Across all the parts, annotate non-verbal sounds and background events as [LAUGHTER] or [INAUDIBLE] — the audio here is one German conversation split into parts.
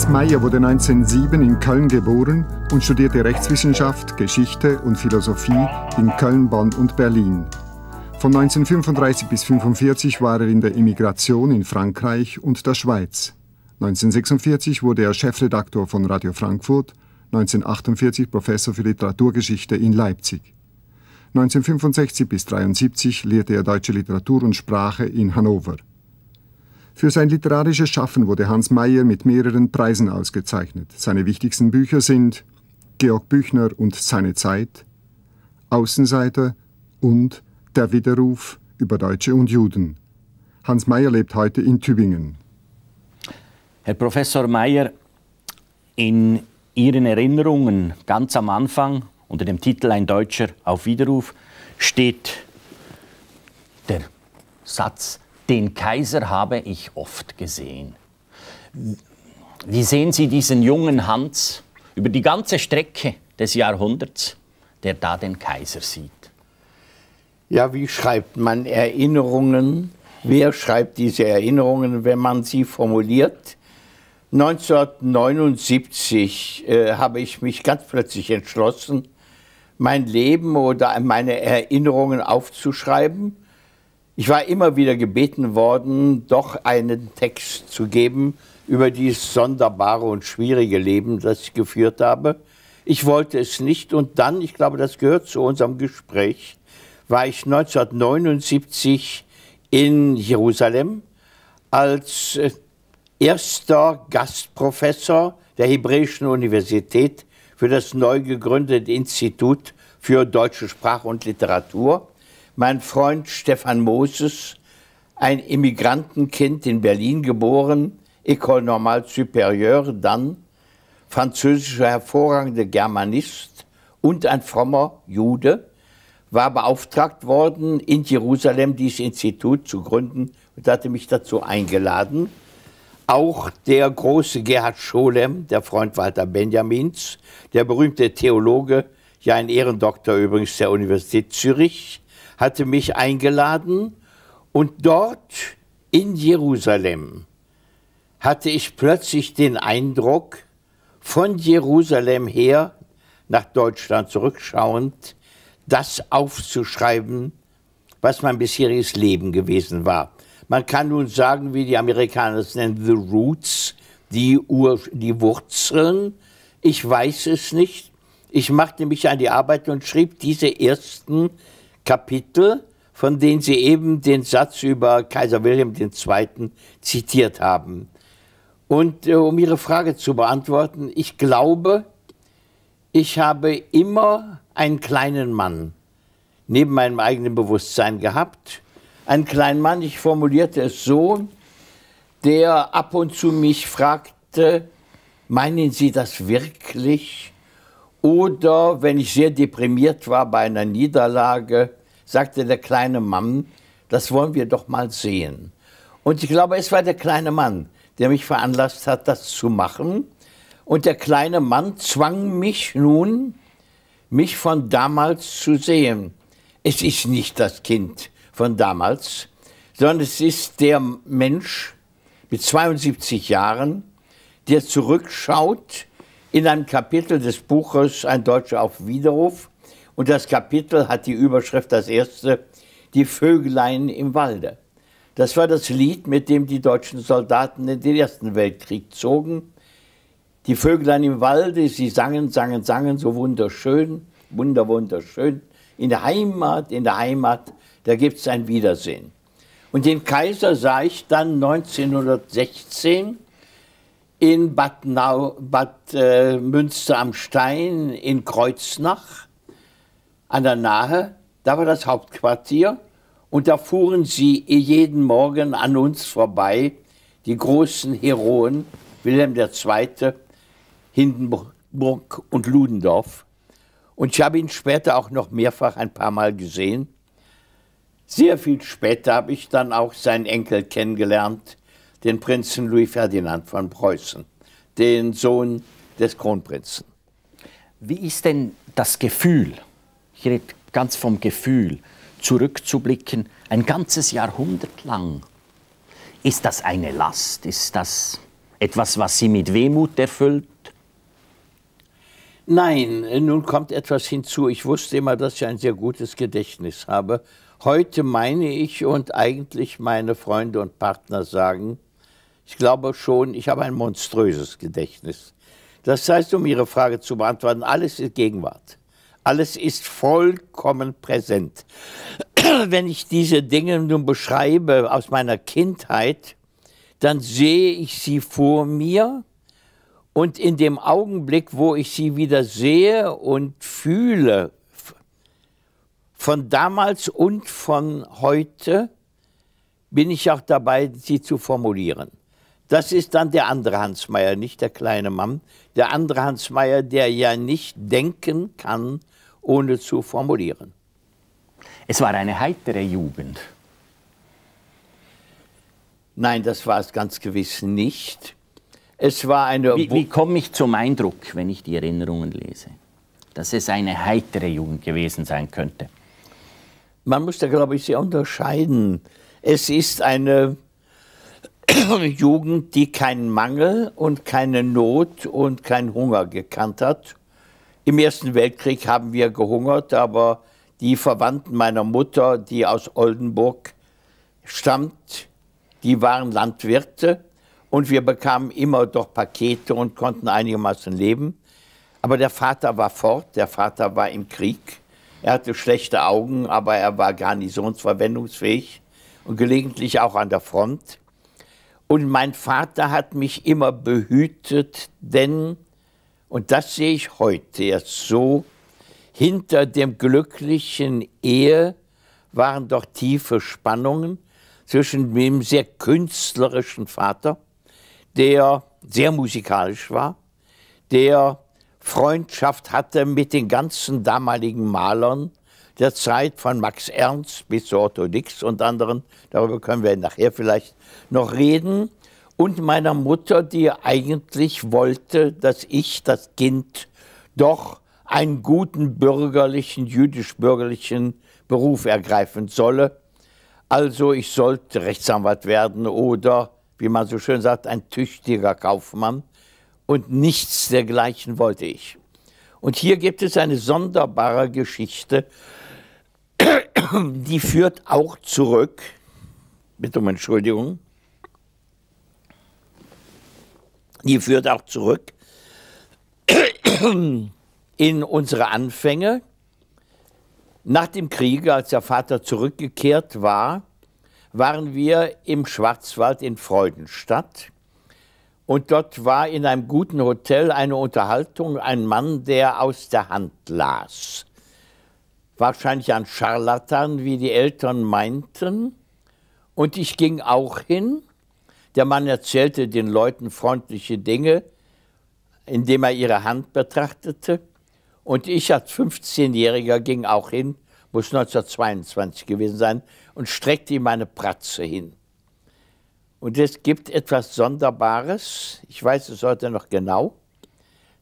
Heinz Mayer wurde 1907 in Köln geboren und studierte Rechtswissenschaft, Geschichte und Philosophie in Köln, Bonn und Berlin. Von 1935 bis 1945 war er in der Immigration in Frankreich und der Schweiz. 1946 wurde er Chefredaktor von Radio Frankfurt, 1948 Professor für Literaturgeschichte in Leipzig. 1965 bis 1973 lehrte er deutsche Literatur und Sprache in Hannover. Für sein literarisches Schaffen wurde Hans Meyer mit mehreren Preisen ausgezeichnet. Seine wichtigsten Bücher sind Georg Büchner und seine Zeit, Außenseiter und Der Widerruf über Deutsche und Juden. Hans Meyer lebt heute in Tübingen. Herr Professor Meyer, in Ihren Erinnerungen ganz am Anfang unter dem Titel Ein Deutscher auf Widerruf steht der Satz, den Kaiser habe ich oft gesehen. Wie sehen Sie diesen jungen Hans über die ganze Strecke des Jahrhunderts, der da den Kaiser sieht? Ja, wie schreibt man Erinnerungen? Wer schreibt diese Erinnerungen, wenn man sie formuliert? 1979 äh, habe ich mich ganz plötzlich entschlossen, mein Leben oder meine Erinnerungen aufzuschreiben ich war immer wieder gebeten worden, doch einen Text zu geben über dieses sonderbare und schwierige Leben, das ich geführt habe. Ich wollte es nicht und dann, ich glaube, das gehört zu unserem Gespräch, war ich 1979 in Jerusalem als äh, erster Gastprofessor der Hebräischen Universität für das neu gegründete Institut für deutsche Sprache und Literatur mein Freund Stefan Moses, ein Immigrantenkind in Berlin geboren, École Normale Supérieure, dann französischer hervorragender Germanist und ein frommer Jude, war beauftragt worden, in Jerusalem dieses Institut zu gründen und hatte mich dazu eingeladen. Auch der große Gerhard Scholem, der Freund Walter Benjamins, der berühmte Theologe, ja ein Ehrendoktor übrigens der Universität Zürich, hatte mich eingeladen und dort in Jerusalem hatte ich plötzlich den Eindruck, von Jerusalem her nach Deutschland zurückschauend, das aufzuschreiben, was mein bisheriges Leben gewesen war. Man kann nun sagen, wie die Amerikaner es nennen, the roots, die, Ur die Wurzeln. Ich weiß es nicht. Ich machte mich an die Arbeit und schrieb diese ersten Kapitel, von denen Sie eben den Satz über Kaiser Wilhelm II. zitiert haben. Und äh, um Ihre Frage zu beantworten, ich glaube, ich habe immer einen kleinen Mann neben meinem eigenen Bewusstsein gehabt. Einen kleinen Mann, ich formulierte es so, der ab und zu mich fragte, meinen Sie das wirklich? Oder wenn ich sehr deprimiert war bei einer Niederlage, sagte der kleine Mann, das wollen wir doch mal sehen. Und ich glaube, es war der kleine Mann, der mich veranlasst hat, das zu machen. Und der kleine Mann zwang mich nun, mich von damals zu sehen. Es ist nicht das Kind von damals, sondern es ist der Mensch mit 72 Jahren, der zurückschaut in einem Kapitel des Buches Ein Deutscher auf Widerruf. Und das Kapitel hat die Überschrift, das erste, Die Vögeleien im Walde. Das war das Lied, mit dem die deutschen Soldaten in den Ersten Weltkrieg zogen. Die Vögelein im Walde, sie sangen, sangen, sangen, so wunderschön, wunder, wunderschön. In der Heimat, in der Heimat, da gibt es ein Wiedersehen. Und den Kaiser sah ich dann 1916 in Bad, Nau, Bad äh, Münster am Stein, in Kreuznach, an der Nahe. Da war das Hauptquartier. Und da fuhren sie jeden Morgen an uns vorbei, die großen Heroen, Wilhelm II., Hindenburg und Ludendorff. Und ich habe ihn später auch noch mehrfach ein paar Mal gesehen. Sehr viel später habe ich dann auch seinen Enkel kennengelernt, den Prinzen Louis Ferdinand von Preußen, den Sohn des Kronprinzen. Wie ist denn das Gefühl, ich rede ganz vom Gefühl, zurückzublicken, ein ganzes Jahrhundert lang? Ist das eine Last? Ist das etwas, was Sie mit Wehmut erfüllt? Nein, nun kommt etwas hinzu. Ich wusste immer, dass ich ein sehr gutes Gedächtnis habe. Heute meine ich und eigentlich meine Freunde und Partner sagen, ich glaube schon, ich habe ein monströses Gedächtnis. Das heißt, um Ihre Frage zu beantworten, alles ist Gegenwart. Alles ist vollkommen präsent. [CLEARS THROAT] Wenn ich diese Dinge nun beschreibe aus meiner Kindheit, dann sehe ich sie vor mir und in dem Augenblick, wo ich sie wieder sehe und fühle, von damals und von heute, bin ich auch dabei, sie zu formulieren. Das ist dann der andere Hans Meyer, nicht der kleine Mann. Der andere Hans Meyer, der ja nicht denken kann, ohne zu formulieren. Es war eine heitere Jugend. Nein, das war es ganz gewiss nicht. Es war eine. Wie, wie komme ich zum Eindruck, wenn ich die Erinnerungen lese, dass es eine heitere Jugend gewesen sein könnte? Man muss da, glaube ich, sehr unterscheiden. Es ist eine [COUGHS] Jugend, die keinen Mangel und keine Not und keinen Hunger gekannt hat. Im Ersten Weltkrieg haben wir gehungert, aber die Verwandten meiner Mutter, die aus Oldenburg stammt, die waren Landwirte und wir bekamen immer doch Pakete und konnten einigermaßen leben. Aber der Vater war fort, der Vater war im Krieg. Er hatte schlechte Augen, aber er war garnisonsverwendungsfähig und gelegentlich auch an der Front. Und mein Vater hat mich immer behütet, denn, und das sehe ich heute erst so, hinter dem glücklichen Ehe waren doch tiefe Spannungen zwischen dem sehr künstlerischen Vater, der sehr musikalisch war, der Freundschaft hatte mit den ganzen damaligen Malern, der Zeit von Max Ernst bis zu Otto Dix und anderen, darüber können wir nachher vielleicht noch reden, und meiner Mutter, die eigentlich wollte, dass ich, das Kind, doch einen guten bürgerlichen, jüdisch-bürgerlichen Beruf ergreifen solle. Also ich sollte Rechtsanwalt werden oder, wie man so schön sagt, ein tüchtiger Kaufmann. Und nichts dergleichen wollte ich. Und hier gibt es eine sonderbare Geschichte [COUGHS] die führt auch zurück, bitte um Entschuldigung, die führt auch zurück [COUGHS] in unsere Anfänge. Nach dem Krieg, als der Vater zurückgekehrt war, waren wir im Schwarzwald in Freudenstadt. Und dort war in einem guten Hotel eine Unterhaltung ein Mann, der aus der Hand las wahrscheinlich ein Scharlatan, wie die Eltern meinten. Und ich ging auch hin. Der Mann erzählte den Leuten freundliche Dinge, indem er ihre Hand betrachtete. Und ich als 15-Jähriger ging auch hin, muss 1922 gewesen sein, und streckte ihm meine Pratze hin. Und es gibt etwas Sonderbares, ich weiß es heute noch genau.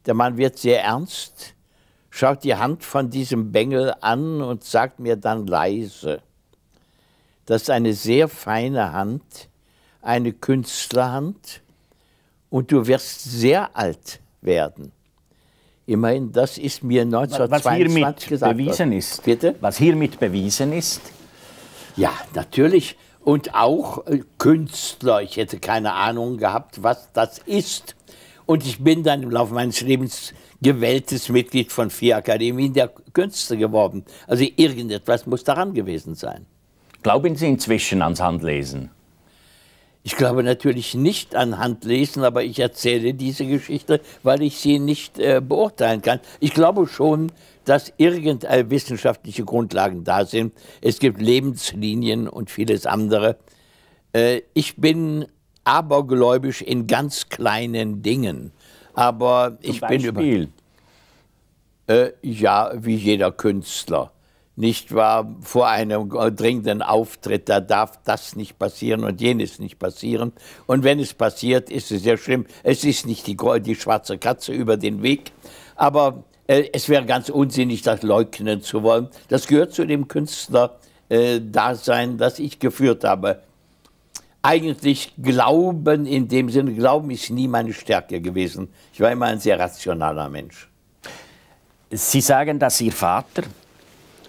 Der Mann wird sehr ernst schaut die Hand von diesem Bengel an und sagt mir dann leise, dass eine sehr feine Hand, eine Künstlerhand und du wirst sehr alt werden. Immerhin, das ist mir 1922 was hiermit gesagt bewiesen ist. Bitte? Was hiermit bewiesen ist? Ja, natürlich. Und auch äh, Künstler, ich hätte keine Ahnung gehabt, was das ist. Und ich bin dann im Laufe meines Lebens gewähltes Mitglied von vier Akademien der Künste geworden. Also irgendetwas muss daran gewesen sein. Glauben Sie inzwischen ans Handlesen? Ich glaube natürlich nicht an Handlesen, aber ich erzähle diese Geschichte, weil ich sie nicht äh, beurteilen kann. Ich glaube schon, dass irgendeine wissenschaftliche Grundlagen da sind. Es gibt Lebenslinien und vieles andere. Äh, ich bin abergläubisch in ganz kleinen Dingen. Aber Zum ich Beispiel. bin über. Äh, ja, wie jeder Künstler. Nicht wahr? Vor einem dringenden Auftritt, da darf das nicht passieren und jenes nicht passieren. Und wenn es passiert, ist es sehr schlimm. Es ist nicht die, die schwarze Katze über den Weg, aber äh, es wäre ganz unsinnig, das leugnen zu wollen. Das gehört zu dem Künstler. Äh, Dasein, das ich geführt habe eigentlich Glauben in dem Sinne, Glauben ist nie meine Stärke gewesen. Ich war immer ein sehr rationaler Mensch. Sie sagen, dass Ihr Vater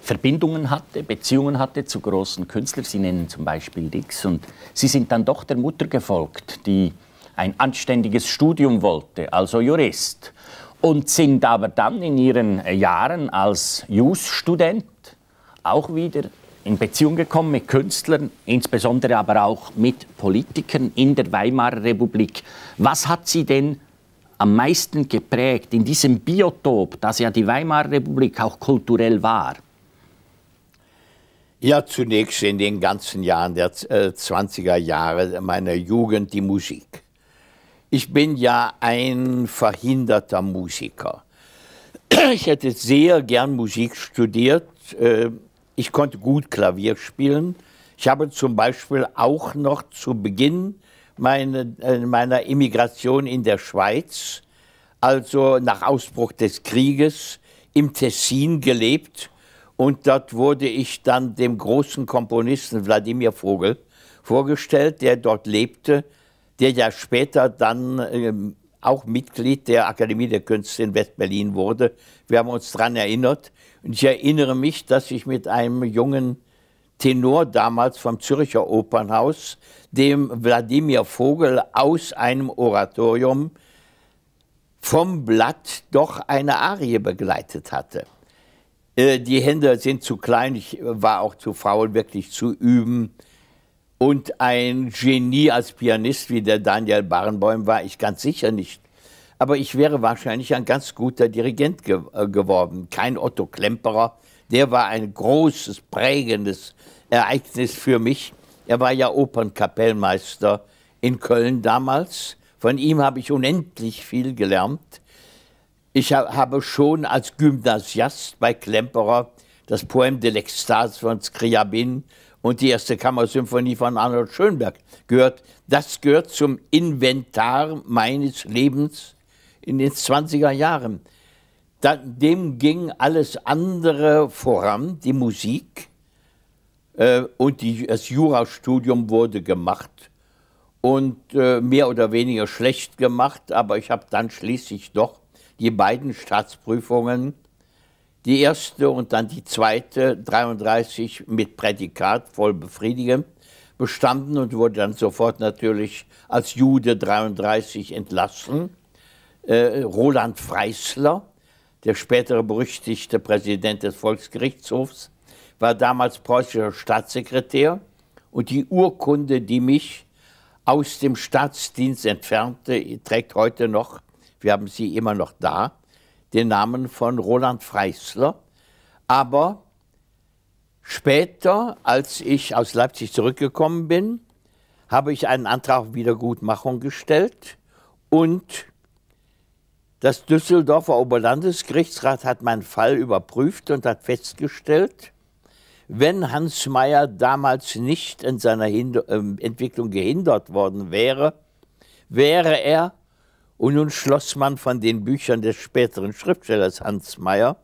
Verbindungen hatte, Beziehungen hatte zu großen Künstlern. Sie nennen zum Beispiel Dix. Und Sie sind dann doch der Mutter gefolgt, die ein anständiges Studium wollte, also Jurist. Und sind aber dann in Ihren Jahren als Jus-Student auch wieder in Beziehung gekommen mit Künstlern, insbesondere aber auch mit Politikern in der Weimarer Republik. Was hat Sie denn am meisten geprägt in diesem Biotop, das ja die Weimarer Republik auch kulturell war? Ja, zunächst in den ganzen Jahren der 20er äh, Jahre meiner Jugend die Musik. Ich bin ja ein verhinderter Musiker. Ich hätte sehr gern Musik studiert. Äh, ich konnte gut Klavier spielen. Ich habe zum Beispiel auch noch zu Beginn meine, äh, meiner Immigration in der Schweiz, also nach Ausbruch des Krieges, im Tessin gelebt. Und dort wurde ich dann dem großen Komponisten Wladimir Vogel vorgestellt, der dort lebte, der ja später dann äh, auch Mitglied der Akademie der Künste in West-Berlin wurde. Wir haben uns daran erinnert. Und ich erinnere mich, dass ich mit einem jungen Tenor damals vom Zürcher Opernhaus, dem Wladimir Vogel aus einem Oratorium vom Blatt doch eine Arie begleitet hatte. Äh, die Hände sind zu klein, ich war auch zu faul, wirklich zu üben. Und ein Genie als Pianist wie der Daniel Barenboim war ich ganz sicher nicht aber ich wäre wahrscheinlich ein ganz guter Dirigent ge äh, geworden. Kein Otto Klemperer. Der war ein großes, prägendes Ereignis für mich. Er war ja Opernkapellmeister in Köln damals. Von ihm habe ich unendlich viel gelernt. Ich habe schon als Gymnasiast bei Klemperer das Poem de l'Extase von Scriabin und die erste Kammersymphonie von Arnold Schönberg gehört. Das gehört zum Inventar meines Lebens in den 20er Jahren. Da, dem ging alles andere voran, die Musik äh, und die, das Jurastudium wurde gemacht und äh, mehr oder weniger schlecht gemacht, aber ich habe dann schließlich doch die beiden Staatsprüfungen, die erste und dann die zweite, 33 mit Prädikat voll befriedigend, bestanden und wurde dann sofort natürlich als Jude 33 entlassen äh, Roland Freisler, der spätere berüchtigte Präsident des Volksgerichtshofs, war damals preußischer Staatssekretär und die Urkunde, die mich aus dem Staatsdienst entfernte, trägt heute noch, wir haben sie immer noch da, den Namen von Roland Freisler. Aber später, als ich aus Leipzig zurückgekommen bin, habe ich einen Antrag auf Wiedergutmachung gestellt und das Düsseldorfer Oberlandesgerichtsrat hat meinen Fall überprüft und hat festgestellt, wenn Hans Meyer damals nicht in seiner Hind äh, Entwicklung gehindert worden wäre, wäre er, und nun schloss man von den Büchern des späteren Schriftstellers Hans Meyer,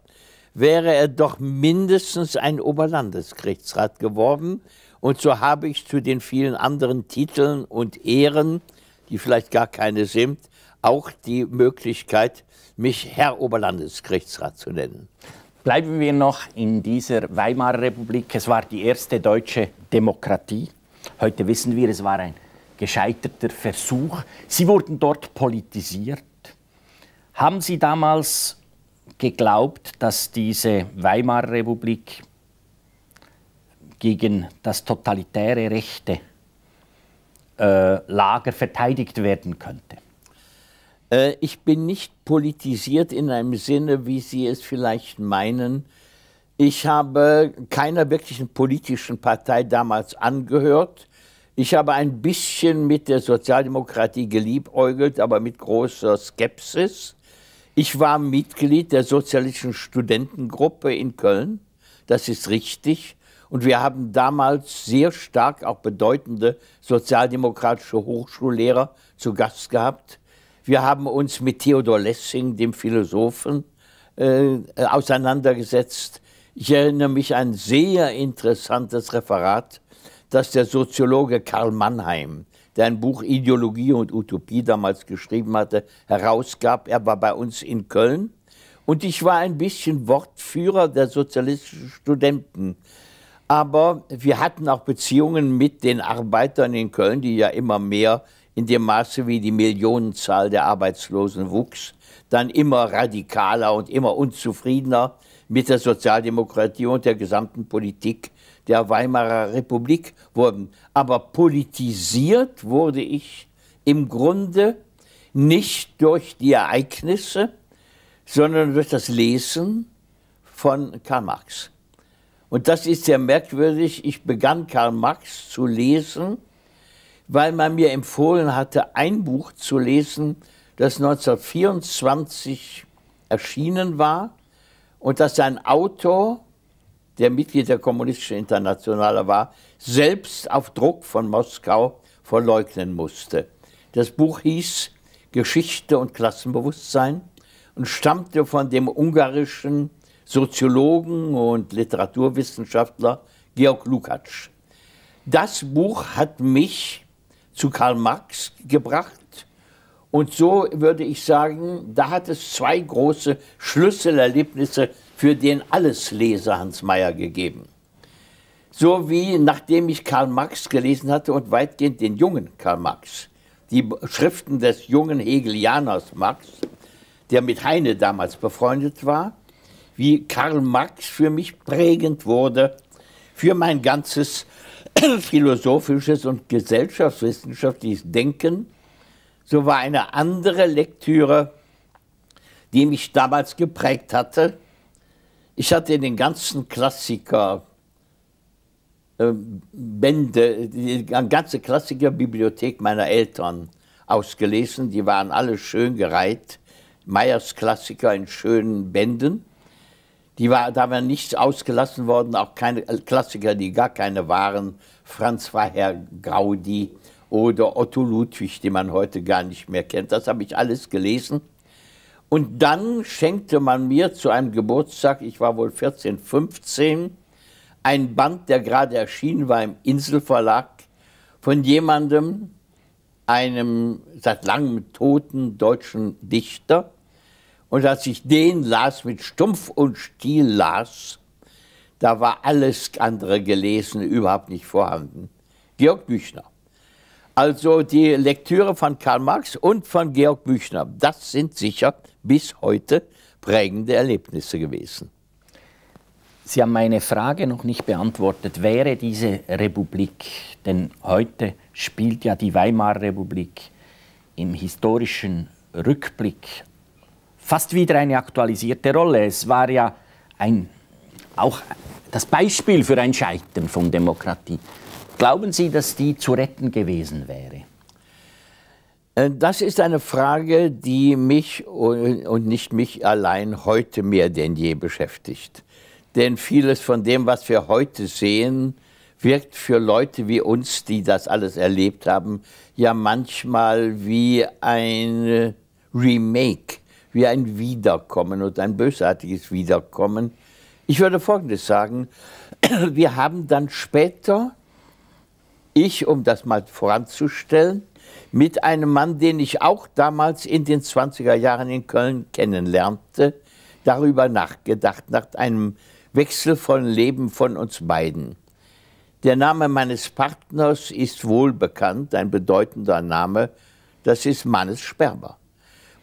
wäre er doch mindestens ein Oberlandesgerichtsrat geworden. Und so habe ich zu den vielen anderen Titeln und Ehren, die vielleicht gar keine sind, auch die Möglichkeit, mich Herr Oberlandesgerichtsrat zu nennen. Bleiben wir noch in dieser Weimarer Republik. Es war die erste deutsche Demokratie. Heute wissen wir, es war ein gescheiterter Versuch. Sie wurden dort politisiert. Haben Sie damals geglaubt, dass diese Weimarer Republik gegen das totalitäre rechte äh, Lager verteidigt werden könnte? Äh, ich bin nicht politisiert in einem Sinne, wie Sie es vielleicht meinen. Ich habe keiner wirklichen politischen Partei damals angehört. Ich habe ein bisschen mit der Sozialdemokratie geliebäugelt, aber mit großer Skepsis. Ich war Mitglied der Sozialistischen Studentengruppe in Köln, das ist richtig. Und wir haben damals sehr stark auch bedeutende sozialdemokratische Hochschullehrer zu Gast gehabt. Wir haben uns mit Theodor Lessing, dem Philosophen, äh, äh auseinandergesetzt. Ich erinnere mich an ein sehr interessantes Referat, das der Soziologe Karl Mannheim, der ein Buch Ideologie und Utopie damals geschrieben hatte, herausgab. Er war bei uns in Köln und ich war ein bisschen Wortführer der sozialistischen Studenten. Aber wir hatten auch Beziehungen mit den Arbeitern in Köln, die ja immer mehr in dem Maße, wie die Millionenzahl der Arbeitslosen wuchs, dann immer radikaler und immer unzufriedener mit der Sozialdemokratie und der gesamten Politik der Weimarer Republik wurden. Aber politisiert wurde ich im Grunde nicht durch die Ereignisse, sondern durch das Lesen von Karl Marx. Und das ist sehr merkwürdig. Ich begann Karl Marx zu lesen weil man mir empfohlen hatte, ein Buch zu lesen, das 1924 erschienen war und das ein Autor, der Mitglied der Kommunistischen Internationale war, selbst auf Druck von Moskau verleugnen musste. Das Buch hieß Geschichte und Klassenbewusstsein und stammte von dem ungarischen Soziologen und Literaturwissenschaftler Georg Lukács. Das Buch hat mich zu Karl Marx gebracht. Und so würde ich sagen, da hat es zwei große Schlüsselerlebnisse für den Allesleser Hans Mayer gegeben. So wie nachdem ich Karl Marx gelesen hatte und weitgehend den jungen Karl Marx, die Schriften des jungen Hegelianers Marx, der mit Heine damals befreundet war, wie Karl Marx für mich prägend wurde, für mein ganzes [CLEARS THROAT] philosophisches und gesellschaftswissenschaftliches Denken, so war eine andere Lektüre, die mich damals geprägt hatte. Ich hatte in den ganzen Klassiker ähm, Bände, die ganze Klassikerbibliothek meiner Eltern ausgelesen, die waren alle schön gereiht, Meyers Klassiker in schönen Bänden. Die war, da waren nichts ausgelassen worden, auch keine äh, Klassiker, die gar keine waren. Franz Freiherr Gaudi oder Otto Ludwig, den man heute gar nicht mehr kennt. Das habe ich alles gelesen. Und dann schenkte man mir zu einem Geburtstag, ich war wohl 14, 15, ein Band, der gerade erschienen war im Inselverlag, von jemandem, einem seit langem toten deutschen Dichter, und als ich den las, mit Stumpf und Stiel las, da war alles andere gelesen überhaupt nicht vorhanden. Georg Büchner. Also die Lektüre von Karl Marx und von Georg Büchner, das sind sicher bis heute prägende Erlebnisse gewesen. Sie haben meine Frage noch nicht beantwortet. Wäre diese Republik, denn heute spielt ja die Weimarer Republik im historischen Rückblick fast wieder eine aktualisierte Rolle. Es war ja ein, auch das Beispiel für ein Scheitern von Demokratie. Glauben Sie, dass die zu retten gewesen wäre? Äh, das ist eine Frage, die mich und nicht mich allein heute mehr denn je beschäftigt. Denn vieles von dem, was wir heute sehen, wirkt für Leute wie uns, die das alles erlebt haben, ja manchmal wie ein Remake wie ein Wiederkommen und ein bösartiges Wiederkommen. Ich würde Folgendes sagen, [CLEARS THROAT] wir haben dann später, ich, um das mal voranzustellen, mit einem Mann, den ich auch damals in den 20er Jahren in Köln kennenlernte, darüber nachgedacht, nach einem Wechsel von Leben von uns beiden. Der Name meines Partners ist wohlbekannt, ein bedeutender Name, das ist Mannes Sperber.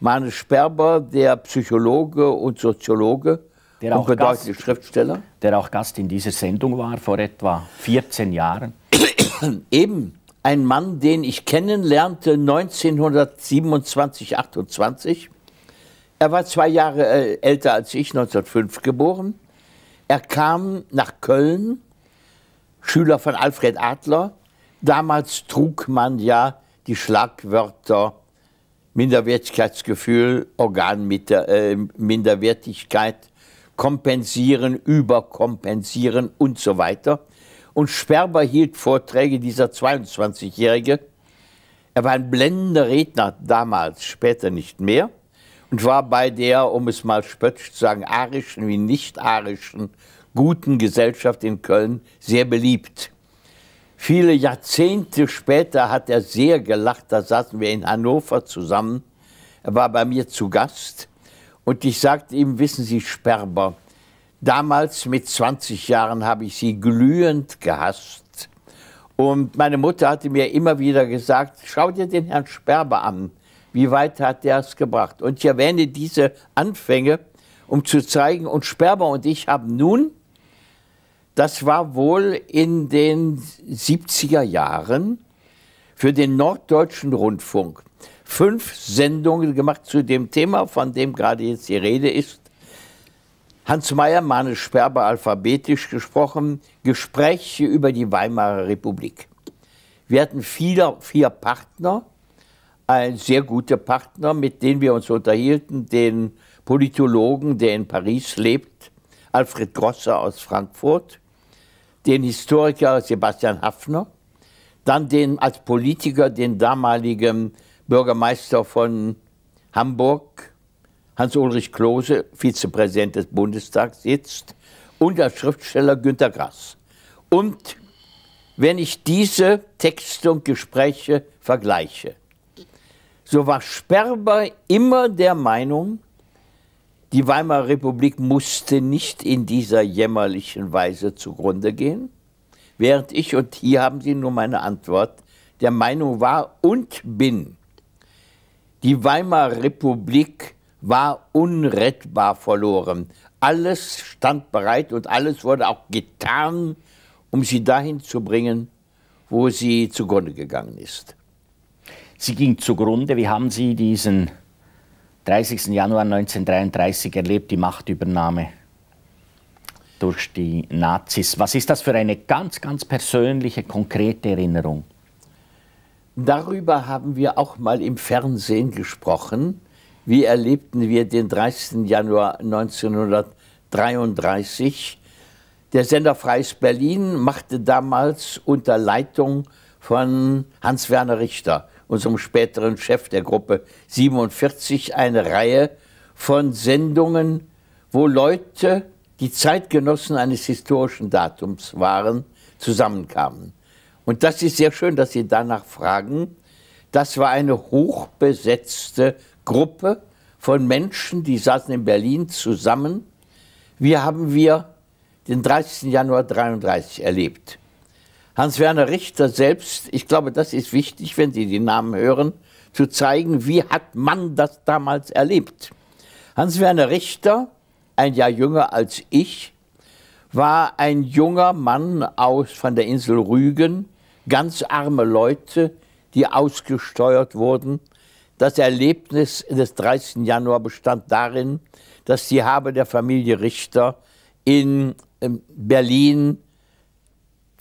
Manuel Sperber, der Psychologe und Soziologe der und bedeutende Gast, Schriftsteller. Der auch Gast in dieser Sendung war vor etwa 14 Jahren. [COUGHS] Eben ein Mann, den ich kennenlernte 1927, 28. Er war zwei Jahre äh, älter als ich, 1905 geboren. Er kam nach Köln, Schüler von Alfred Adler. Damals trug man ja die Schlagwörter Minderwertigkeitsgefühl, Organminderwertigkeit, äh, Minderwertigkeit, kompensieren, überkompensieren und so weiter. Und Sperber hielt Vorträge, dieser 22-Jährige. Er war ein blendender Redner damals, später nicht mehr. Und war bei der, um es mal spöttisch zu sagen, arischen wie nicht arischen, guten Gesellschaft in Köln sehr beliebt. Viele Jahrzehnte später hat er sehr gelacht, da saßen wir in Hannover zusammen. Er war bei mir zu Gast und ich sagte ihm, wissen Sie, Sperber, damals mit 20 Jahren habe ich Sie glühend gehasst. Und meine Mutter hatte mir immer wieder gesagt, schau dir den Herrn Sperber an, wie weit hat der es gebracht. Und ich erwähne diese Anfänge, um zu zeigen, und Sperber und ich haben nun das war wohl in den 70er Jahren für den Norddeutschen Rundfunk fünf Sendungen gemacht zu dem Thema, von dem gerade jetzt die Rede ist. Hans Meyer, Manes Sperber, alphabetisch gesprochen, Gespräche über die Weimarer Republik. Wir hatten vier, vier Partner, ein sehr guter Partner, mit denen wir uns unterhielten, den Politologen, der in Paris lebt, Alfred Grosser aus Frankfurt, den Historiker Sebastian Hafner, dann den als Politiker den damaligen Bürgermeister von Hamburg, Hans-Ulrich Klose, Vizepräsident des Bundestags sitzt, und als Schriftsteller Günter Grass. Und wenn ich diese Texte und Gespräche vergleiche, so war Sperber immer der Meinung, die Weimarer Republik musste nicht in dieser jämmerlichen Weise zugrunde gehen, während ich, und hier haben Sie nur meine Antwort, der Meinung war und bin, die Weimarer Republik war unrettbar verloren. Alles stand bereit und alles wurde auch getan, um sie dahin zu bringen, wo sie zugrunde gegangen ist. Sie ging zugrunde. Wie haben Sie diesen 30. Januar 1933 erlebt die Machtübernahme durch die Nazis. Was ist das für eine ganz, ganz persönliche, konkrete Erinnerung? Darüber haben wir auch mal im Fernsehen gesprochen. Wie erlebten wir den 30. Januar 1933? Der Sender Freies Berlin machte damals unter Leitung von Hans-Werner Richter unserem späteren Chef der Gruppe 47, eine Reihe von Sendungen, wo Leute, die Zeitgenossen eines historischen Datums waren, zusammenkamen. Und das ist sehr schön, dass Sie danach fragen. Das war eine hochbesetzte Gruppe von Menschen, die saßen in Berlin zusammen. Wie haben wir den 30. Januar 1933 erlebt? Hans-Werner Richter selbst, ich glaube, das ist wichtig, wenn Sie die Namen hören, zu zeigen, wie hat man das damals erlebt. Hans-Werner Richter, ein Jahr jünger als ich, war ein junger Mann aus von der Insel Rügen, ganz arme Leute, die ausgesteuert wurden. Das Erlebnis des 30. Januar bestand darin, dass die Habe der Familie Richter in ähm, Berlin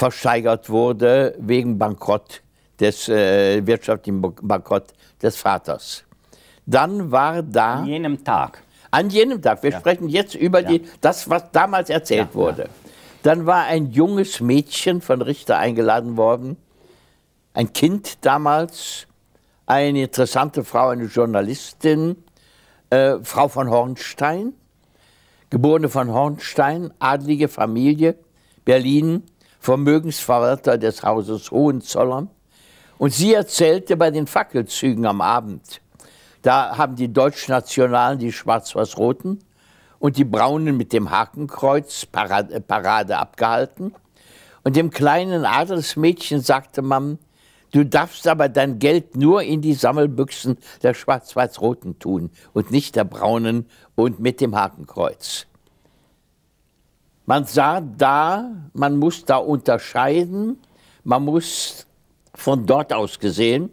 versteigert wurde wegen Bankrott des äh, wirtschaftlichen Bankrott des Vaters. Dann war da an jenem Tag. An jenem Tag. Wir ja. sprechen jetzt über ja. die, das, was damals erzählt ja, wurde. Dann war ein junges Mädchen von Richter eingeladen worden, ein Kind damals, eine interessante Frau, eine Journalistin, äh, Frau von Hornstein, geborene von Hornstein, adlige Familie, Berlin, Vermögensverwalter des Hauses Hohenzollern. Und sie erzählte bei den Fackelzügen am Abend, da haben die Deutschnationalen, die Schwarz-Weiß-Roten und die Braunen mit dem Hakenkreuz Parade, äh, Parade abgehalten. Und dem kleinen Adelsmädchen sagte man, du darfst aber dein Geld nur in die Sammelbüchsen der Schwarz-Weiß-Roten tun und nicht der Braunen und mit dem Hakenkreuz. Man sah da, man muss da unterscheiden, man muss von dort aus gesehen,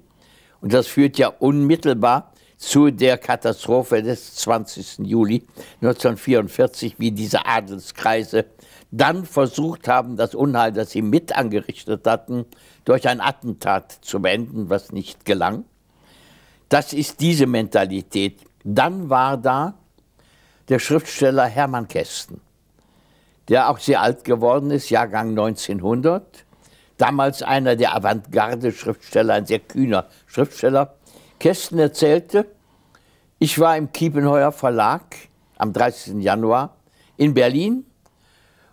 und das führt ja unmittelbar zu der Katastrophe des 20. Juli 1944, wie diese Adelskreise dann versucht haben, das Unheil, das sie mit angerichtet hatten, durch ein Attentat zu beenden, was nicht gelang. Das ist diese Mentalität. Dann war da der Schriftsteller Hermann Kästen der auch sehr alt geworden ist, Jahrgang 1900. Damals einer der Avantgarde-Schriftsteller, ein sehr kühner Schriftsteller. Kästen erzählte, ich war im Kiepenheuer Verlag am 30. Januar in Berlin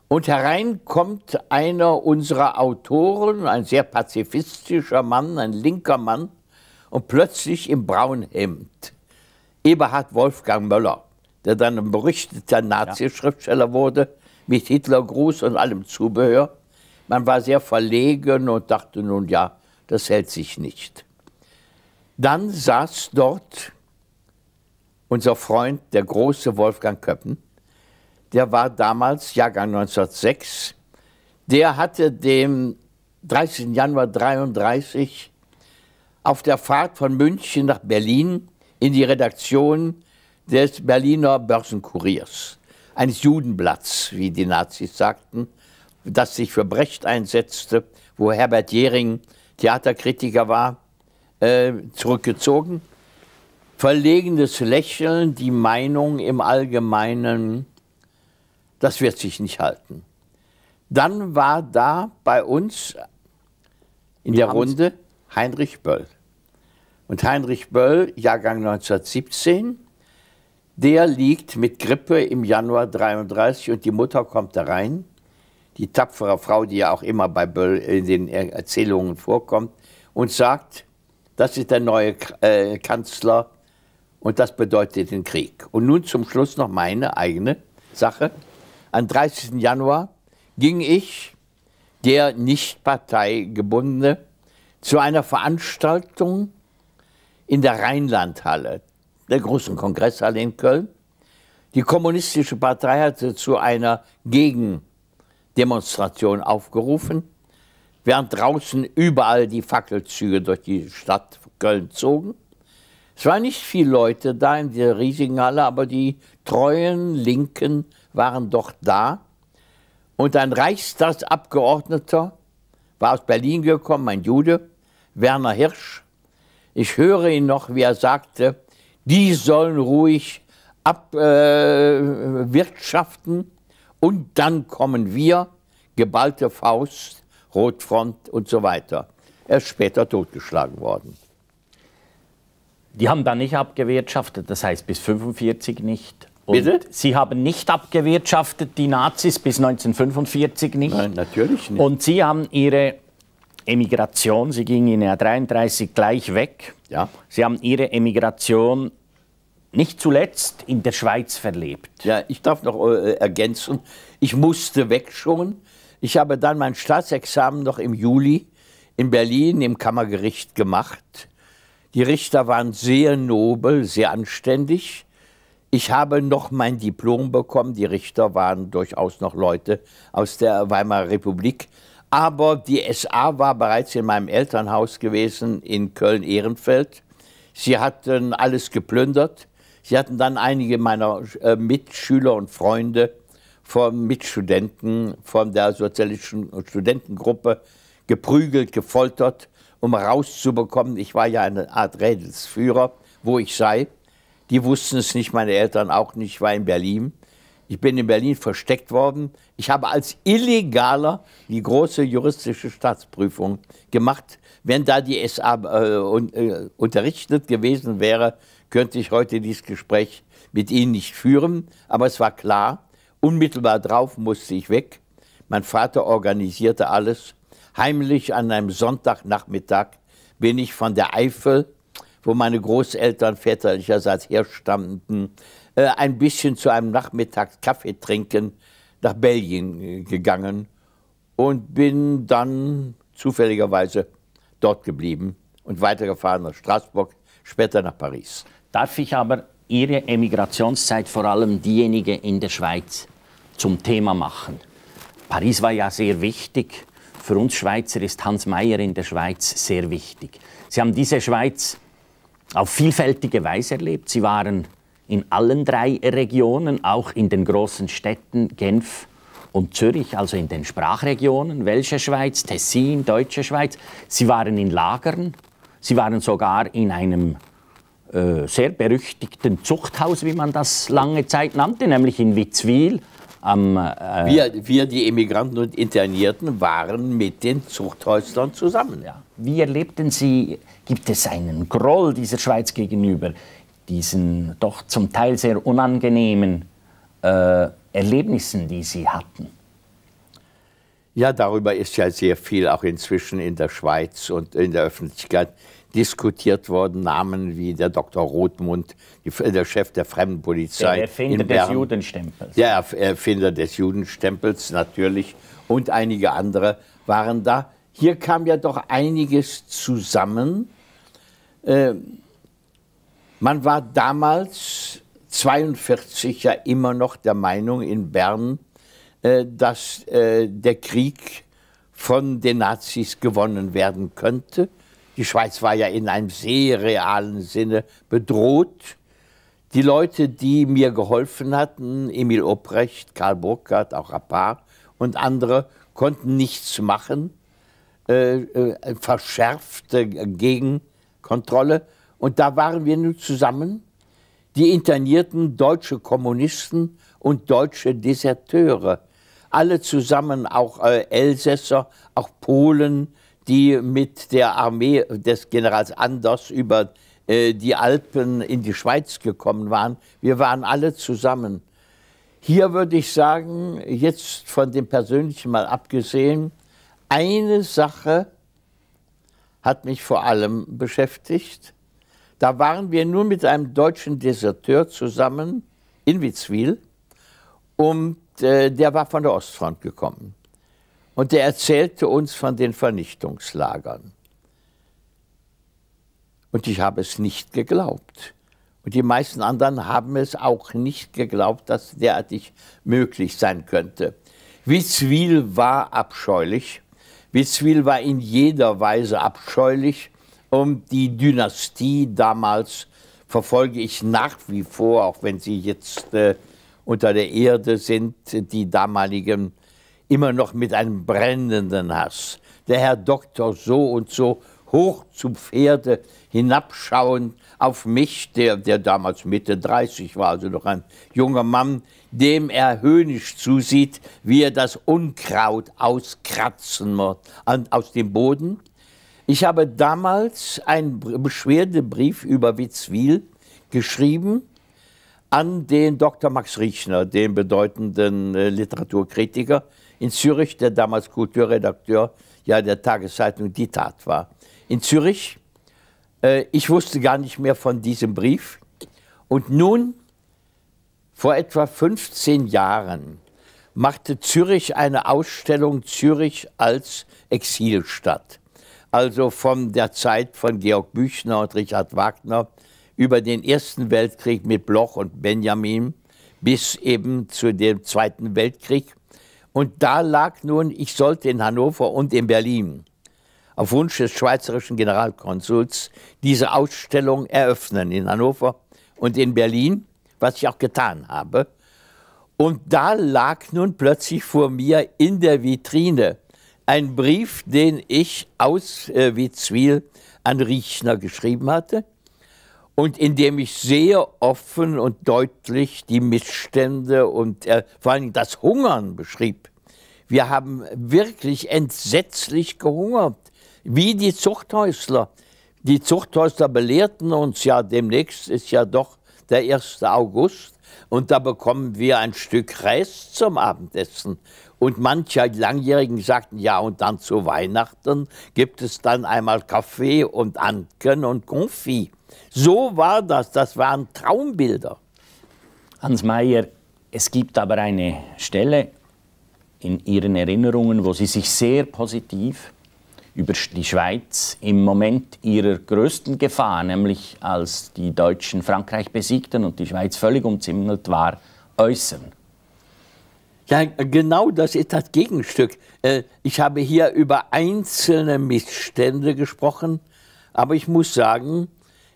und herein kommt einer unserer Autoren, ein sehr pazifistischer Mann, ein linker Mann, und plötzlich im Braunhemd. Eberhard Wolfgang Möller, der dann ein berüchteter Nazi-Schriftsteller wurde, mit Hitlergruß und allem Zubehör. Man war sehr verlegen und dachte nun, ja, das hält sich nicht. Dann saß dort unser Freund, der große Wolfgang Köppen. Der war damals Jahrgang 1906. Der hatte dem 30. Januar 1933 auf der Fahrt von München nach Berlin in die Redaktion des Berliner Börsenkuriers eines Judenblatts, wie die Nazis sagten, das sich für Brecht einsetzte, wo Herbert Jering Theaterkritiker war, äh, zurückgezogen. Verlegenes Lächeln, die Meinung im Allgemeinen, das wird sich nicht halten. Dann war da bei uns in der Runde Heinrich Böll. Und Heinrich Böll, Jahrgang 1917, der liegt mit Grippe im Januar 33 und die Mutter kommt da rein. Die tapfere Frau, die ja auch immer bei Böll in den Erzählungen vorkommt, und sagt, das ist der neue äh, Kanzler und das bedeutet den Krieg. Und nun zum Schluss noch meine eigene Sache. Am 30. Januar ging ich, der nicht parteigebundene, zu einer Veranstaltung in der Rheinlandhalle der großen Kongresshalle in Köln. Die Kommunistische Partei hatte zu einer Gegendemonstration aufgerufen, während draußen überall die Fackelzüge durch die Stadt Köln zogen. Es waren nicht viele Leute da in der riesigen Halle, aber die treuen Linken waren doch da. Und ein Reichstagsabgeordneter war aus Berlin gekommen, ein Jude, Werner Hirsch. Ich höre ihn noch, wie er sagte, die sollen ruhig abwirtschaften äh, und dann kommen wir, geballte Faust, Rotfront und so weiter. Er ist später totgeschlagen worden. Die haben da nicht abgewirtschaftet, das heißt bis 1945 nicht. Und Bitte? Sie haben nicht abgewirtschaftet, die Nazis bis 1945 nicht. Nein, natürlich nicht. Und Sie haben Ihre Emigration. Sie gingen in der 33 gleich weg. Ja. Sie haben Ihre Emigration nicht zuletzt in der Schweiz verlebt. Ja, ich darf noch äh, äh ergänzen, ich musste weg schon. Ich habe dann mein Staatsexamen noch im Juli in Berlin im Kammergericht gemacht. Die Richter waren sehr nobel, sehr anständig. Ich habe noch mein Diplom bekommen. Die Richter waren durchaus noch Leute aus der Weimarer Republik. Aber die SA war bereits in meinem Elternhaus gewesen in Köln-Ehrenfeld. Sie hatten alles geplündert. Sie hatten dann einige meiner äh, Mitschüler und Freunde von Mitstudenten von der sozialistischen Studentengruppe geprügelt, gefoltert, um rauszubekommen, ich war ja eine Art Rädelsführer, wo ich sei. Die wussten es nicht, meine Eltern auch nicht, ich war in Berlin. Ich bin in Berlin versteckt worden. Ich habe als Illegaler die große juristische Staatsprüfung gemacht. Wenn da die SA äh, un, äh, unterrichtet gewesen wäre, könnte ich heute dieses Gespräch mit Ihnen nicht führen. Aber es war klar, unmittelbar drauf musste ich weg. Mein Vater organisierte alles. Heimlich an einem Sonntagnachmittag bin ich von der Eifel, wo meine Großeltern väterlicherseits herstammten, äh, ein bisschen zu einem Nachmittag Kaffee trinken nach Belgien äh, gegangen und bin dann zufälligerweise dort geblieben und weitergefahren nach Straßburg, später nach Paris. Darf ich aber Ihre Emigrationszeit vor allem diejenige in der Schweiz zum Thema machen? Paris war ja sehr wichtig. Für uns Schweizer ist Hans Meyer in der Schweiz sehr wichtig. Sie haben diese Schweiz auf vielfältige Weise erlebt. Sie waren in allen drei Regionen, auch in den großen Städten Genf und Zürich, also in den Sprachregionen, Welsche Schweiz, Tessin, Deutsche Schweiz. Sie waren in Lagern, sie waren sogar in einem äh, sehr berüchtigten Zuchthaus, wie man das lange Zeit nannte, nämlich in Witzwil. Am, äh wir, wir, die Emigranten und Internierten, waren mit den Zuchthäuslern zusammen. Ja. Wie erlebten Sie, gibt es einen Groll dieser Schweiz gegenüber? diesen doch zum Teil sehr unangenehmen äh, Erlebnissen, die Sie hatten. Ja, darüber ist ja sehr viel auch inzwischen in der Schweiz und in der Öffentlichkeit diskutiert worden. Namen wie der Dr. Rothmund, der Chef der Fremdenpolizei. Der Erfinder des Judenstempels. Der Erfinder des Judenstempels natürlich und einige andere waren da. Hier kam ja doch einiges zusammen. Ähm, man war damals 42 ja immer noch der Meinung in Bern, äh, dass äh, der Krieg von den Nazis gewonnen werden könnte. Die Schweiz war ja in einem sehr realen Sinne bedroht. Die Leute, die mir geholfen hatten, Emil Obrecht, Karl Burkhardt, auch Rappard und andere, konnten nichts machen. Äh, äh, verschärfte Gegenkontrolle. Und da waren wir nun zusammen, die internierten deutsche Kommunisten und deutsche Deserteure. Alle zusammen, auch äh, Elsässer, auch Polen, die mit der Armee des Generals Anders über äh, die Alpen in die Schweiz gekommen waren. Wir waren alle zusammen. Hier würde ich sagen, jetzt von dem Persönlichen mal abgesehen, eine Sache hat mich vor allem beschäftigt. Da waren wir nur mit einem deutschen Deserteur zusammen in Witzwil und äh, der war von der Ostfront gekommen. Und der erzählte uns von den Vernichtungslagern. Und ich habe es nicht geglaubt. Und die meisten anderen haben es auch nicht geglaubt, dass derartig möglich sein könnte. Witzwil war abscheulich. Witzwil war in jeder Weise abscheulich um die Dynastie damals verfolge ich nach wie vor, auch wenn sie jetzt äh, unter der Erde sind, die damaligen immer noch mit einem brennenden Hass. Der Herr Doktor so und so hoch zu Pferde hinabschauen auf mich, der, der damals Mitte 30 war, also noch ein junger Mann, dem er höhnisch zusieht, wie er das Unkraut auskratzen muss aus dem Boden ich habe damals einen Beschwerdebrief über Witzwil geschrieben an den Dr. Max Riechner, den bedeutenden äh, Literaturkritiker in Zürich, der damals Kulturredakteur ja der Tageszeitung Die Tat war. In Zürich. Äh, ich wusste gar nicht mehr von diesem Brief. Und nun, vor etwa 15 Jahren, machte Zürich eine Ausstellung Zürich als Exilstadt also von der Zeit von Georg Büchner und Richard Wagner über den Ersten Weltkrieg mit Bloch und Benjamin bis eben zu dem Zweiten Weltkrieg. Und da lag nun, ich sollte in Hannover und in Berlin auf Wunsch des schweizerischen Generalkonsuls diese Ausstellung eröffnen in Hannover und in Berlin, was ich auch getan habe. Und da lag nun plötzlich vor mir in der Vitrine ein Brief, den ich aus äh, Witzwil an Riechner geschrieben hatte und in dem ich sehr offen und deutlich die Missstände und äh, vor allem das Hungern beschrieb. Wir haben wirklich entsetzlich gehungert, wie die Zuchthäusler. Die Zuchthäusler belehrten uns ja, demnächst ist ja doch der 1. August und da bekommen wir ein Stück Reis zum Abendessen. Und manche Langjährigen sagten, ja, und dann zu Weihnachten gibt es dann einmal Kaffee und Anken und Konfi. So war das, das waren Traumbilder. Hans Meyer, es gibt aber eine Stelle in Ihren Erinnerungen, wo Sie sich sehr positiv über die Schweiz im Moment ihrer größten Gefahr, nämlich als die Deutschen Frankreich besiegten und die Schweiz völlig umzingelt war, äußern. Ja, genau das ist das Gegenstück. Äh, ich habe hier über einzelne Missstände gesprochen, aber ich muss sagen,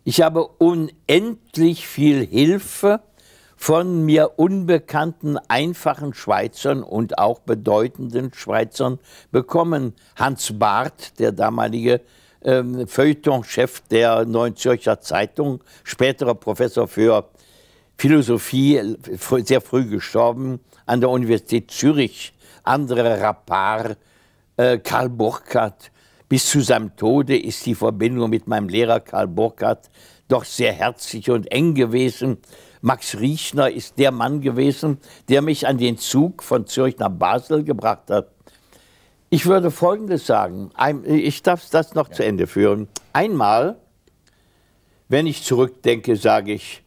ich habe unendlich viel Hilfe von mir unbekannten, einfachen Schweizern und auch bedeutenden Schweizern bekommen. Hans Barth, der damalige ähm, Feuilleton-Chef der Neuen Zürcher Zeitung, späterer Professor für Philosophie, sehr früh gestorben, an der Universität Zürich, andere Rappar, äh, Karl Burkhardt. Bis zu seinem Tode ist die Verbindung mit meinem Lehrer Karl Burkhardt doch sehr herzlich und eng gewesen. Max Riechner ist der Mann gewesen, der mich an den Zug von Zürich nach Basel gebracht hat. Ich würde Folgendes sagen, ich darf das noch ja. zu Ende führen. Einmal, wenn ich zurückdenke, sage ich,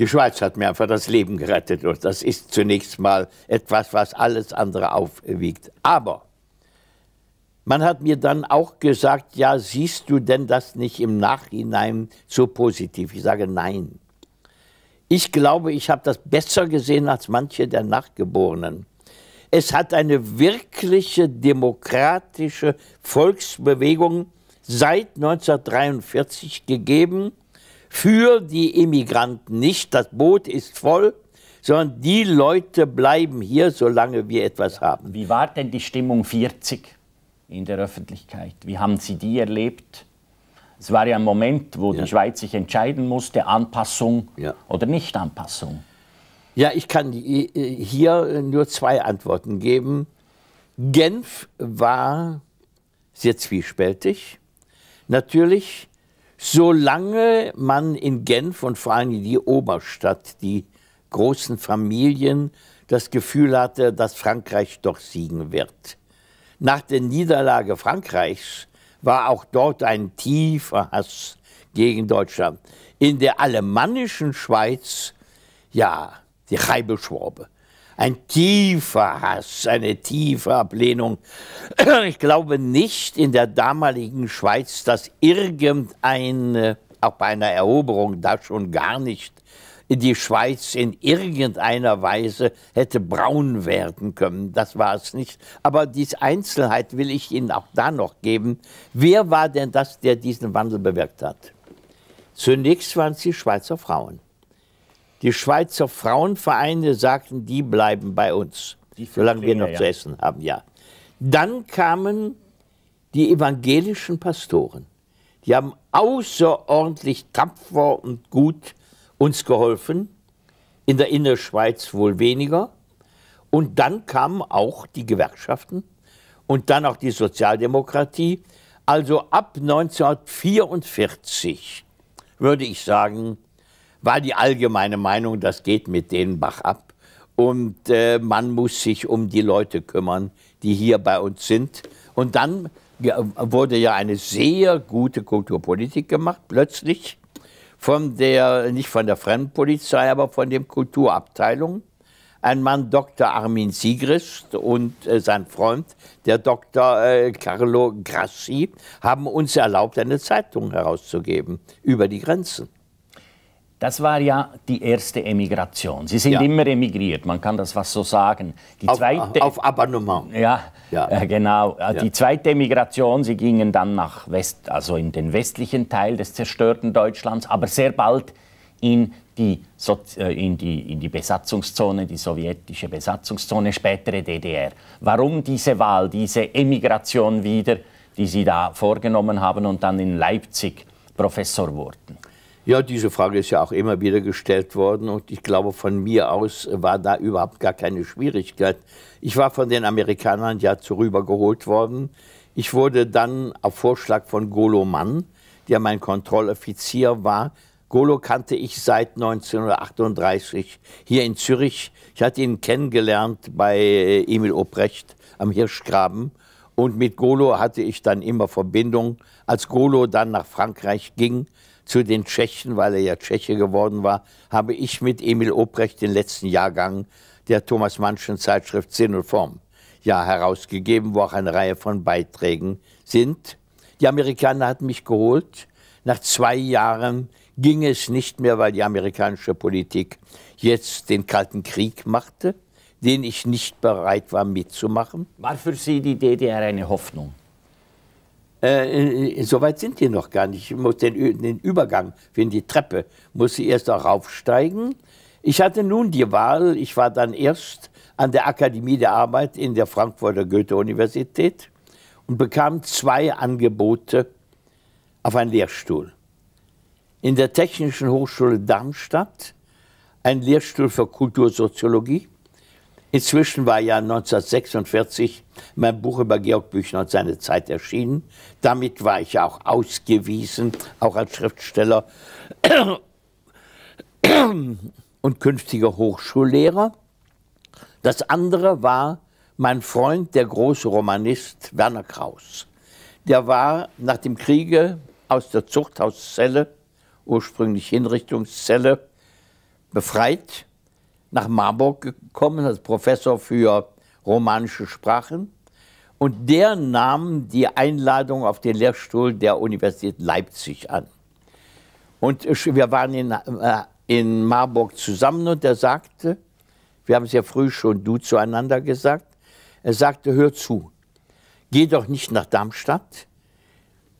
die Schweiz hat mir einfach das Leben gerettet und das ist zunächst mal etwas, was alles andere aufwiegt. Aber man hat mir dann auch gesagt, ja, siehst du denn das nicht im Nachhinein so positiv? Ich sage nein. Ich glaube, ich habe das besser gesehen als manche der Nachgeborenen. Es hat eine wirkliche demokratische Volksbewegung seit 1943 gegeben, für die Immigranten nicht. Das Boot ist voll sondern die Leute bleiben hier, solange wir etwas haben. Wie war denn die Stimmung 40 in der Öffentlichkeit? Wie haben Sie die erlebt? Es war ja ein Moment, wo ja. die Schweiz sich entscheiden musste, Anpassung ja. oder Nicht-Anpassung. Ja, ich kann äh, hier nur zwei Antworten geben. Genf war sehr zwiespältig. Natürlich solange man in Genf und vor allem in die Oberstadt, die großen Familien, das Gefühl hatte, dass Frankreich doch siegen wird. Nach der Niederlage Frankreichs war auch dort ein tiefer Hass gegen Deutschland. In der alemannischen Schweiz, ja, die Reibelschwabe, ein tiefer Hass, eine tiefe Ablehnung. [CLEARS THROAT] Ich glaube nicht in der damaligen Schweiz, dass irgendeine, äh, auch bei einer Eroberung, da schon gar nicht, die Schweiz in irgendeiner Weise hätte braun werden können. Das war es nicht. Aber diese Einzelheit will ich Ihnen auch da noch geben. Wer war denn das, der diesen Wandel bewirkt hat? Zunächst waren es die Schweizer Frauen. Die Schweizer Frauenvereine sagten, die bleiben bei uns, solange Klingel, wir noch ja. zu essen haben, ja. Dann kamen die evangelischen Pastoren. Die haben außerordentlich tapfer und gut uns geholfen, in der Innerschweiz wohl weniger. Und dann kamen auch die Gewerkschaften und dann auch die Sozialdemokratie. Also ab 1944 würde ich sagen, war die allgemeine Meinung, das geht mit denen Bach ab. Und äh, man muss sich um die Leute kümmern, die hier bei uns sind. Und dann wurde ja eine sehr gute Kulturpolitik gemacht, plötzlich. Von der, nicht von der Fremdenpolizei, aber von der Kulturabteilung. Ein Mann, Dr. Armin Sigrist und äh, sein Freund, der Dr. Äh, Carlo Grassi, haben uns erlaubt, eine Zeitung herauszugeben über die Grenzen. Das war ja die erste Emigration. Sie sind ja. immer emigriert, man kann das was so sagen. Die auf, zweite, auf Abonnement. Ja, ja. Äh, genau. Äh, ja. Die zweite Emigration, sie gingen dann nach West, also in den westlichen Teil des zerstörten Deutschlands, aber sehr bald in die, so äh, in die, in die Besatzungszone, die sowjetische Besatzungszone, spätere DDR. Warum diese Wahl, diese Emigration wieder, die Sie da vorgenommen haben und dann in Leipzig Professor wurden? Ja, diese Frage ist ja auch immer wieder gestellt worden und ich glaube, von mir aus war da überhaupt gar keine Schwierigkeit. Ich war von den Amerikanern ja zurübergeholt worden. Ich wurde dann auf Vorschlag von Golo Mann, der mein Kontrolloffizier war, Golo kannte ich seit 1938 hier in Zürich. Ich hatte ihn kennengelernt bei äh, Emil Obrecht am Hirschgraben. Und mit Golo hatte ich dann immer Verbindung. Als Golo dann nach Frankreich ging, zu den Tschechen, weil er ja Tscheche geworden war, habe ich mit Emil Obrecht den letzten Jahrgang der Thomas Mannschen Zeitschrift Sinn und Form ja herausgegeben, wo auch eine Reihe von Beiträgen sind. Die Amerikaner hatten mich geholt. Nach zwei Jahren ging es nicht mehr, weil die amerikanische Politik jetzt den Kalten Krieg machte, den ich nicht bereit war mitzumachen. War für Sie die DDR eine Hoffnung? Äh, äh weit sind die noch gar nicht. Ich muss den, den Übergang, wenn die Treppe, muss sie erst auch raufsteigen. Ich hatte nun die Wahl, ich war dann erst an der Akademie der Arbeit in der Frankfurter Goethe-Universität und bekam zwei Angebote auf einen Lehrstuhl. In der Technischen Hochschule Darmstadt ein Lehrstuhl für Kultursoziologie Inzwischen war ja 1946 mein Buch über Georg Büchner und seine Zeit erschienen. Damit war ich ja auch ausgewiesen, auch als Schriftsteller [CLEARS THROAT] und künftiger Hochschullehrer. Das andere war mein Freund, der große Romanist Werner Kraus. Der war nach dem Kriege aus der Zuchthauszelle, ursprünglich Hinrichtungszelle, befreit nach Marburg gekommen als Professor für romanische Sprachen. Und der nahm die Einladung auf den Lehrstuhl der Universität Leipzig an. Und wir waren in, äh, in Marburg zusammen und er sagte, wir haben sehr früh schon du zueinander gesagt, er sagte, hör zu, geh doch nicht nach Darmstadt.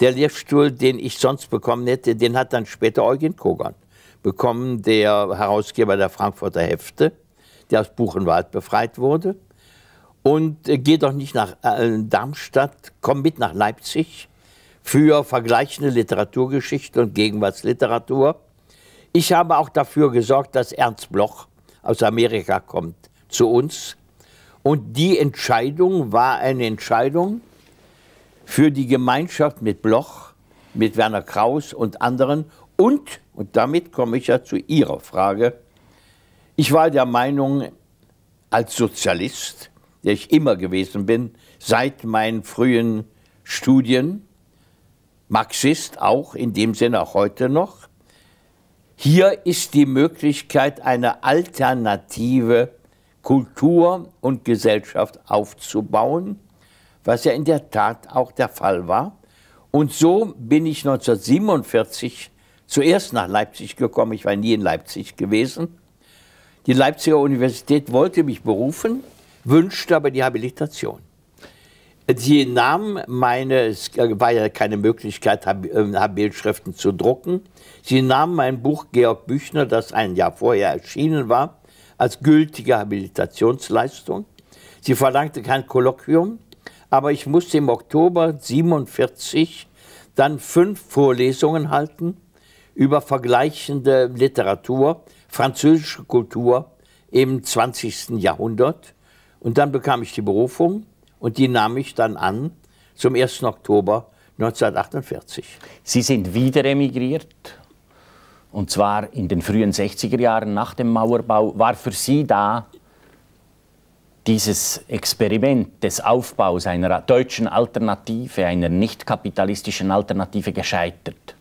Der Lehrstuhl, den ich sonst bekommen hätte, den hat dann später Eugen Kogan bekommen, der Herausgeber der Frankfurter Hefte, der aus Buchenwald befreit wurde. Und äh, geh doch nicht nach äh, Darmstadt, komm mit nach Leipzig für vergleichende Literaturgeschichte und Gegenwartsliteratur. Ich habe auch dafür gesorgt, dass Ernst Bloch aus Amerika kommt zu uns. Und die Entscheidung war eine Entscheidung für die Gemeinschaft mit Bloch, mit Werner Kraus und anderen und und damit komme ich ja zu Ihrer Frage. Ich war der Meinung, als Sozialist, der ich immer gewesen bin, seit meinen frühen Studien, Marxist auch, in dem Sinne auch heute noch, hier ist die Möglichkeit, eine alternative Kultur und Gesellschaft aufzubauen, was ja in der Tat auch der Fall war. Und so bin ich 1947 zuerst nach Leipzig gekommen. Ich war nie in Leipzig gewesen. Die Leipziger Universität wollte mich berufen, wünschte aber die Habilitation. Sie nahm meine, es war ja keine Möglichkeit, äh, Habilschriften zu drucken, sie nahm mein Buch Georg Büchner, das ein Jahr vorher erschienen war, als gültige Habilitationsleistung. Sie verlangte kein Kolloquium, aber ich musste im Oktober 1947 dann fünf Vorlesungen halten über vergleichende Literatur, französische Kultur im 20. Jahrhundert. Und dann bekam ich die Berufung und die nahm ich dann an zum 1. Oktober 1948. Sie sind wieder emigriert? Und zwar in den frühen 60er Jahren nach dem Mauerbau. War für Sie da dieses Experiment des Aufbaus einer deutschen Alternative, einer nicht kapitalistischen Alternative gescheitert?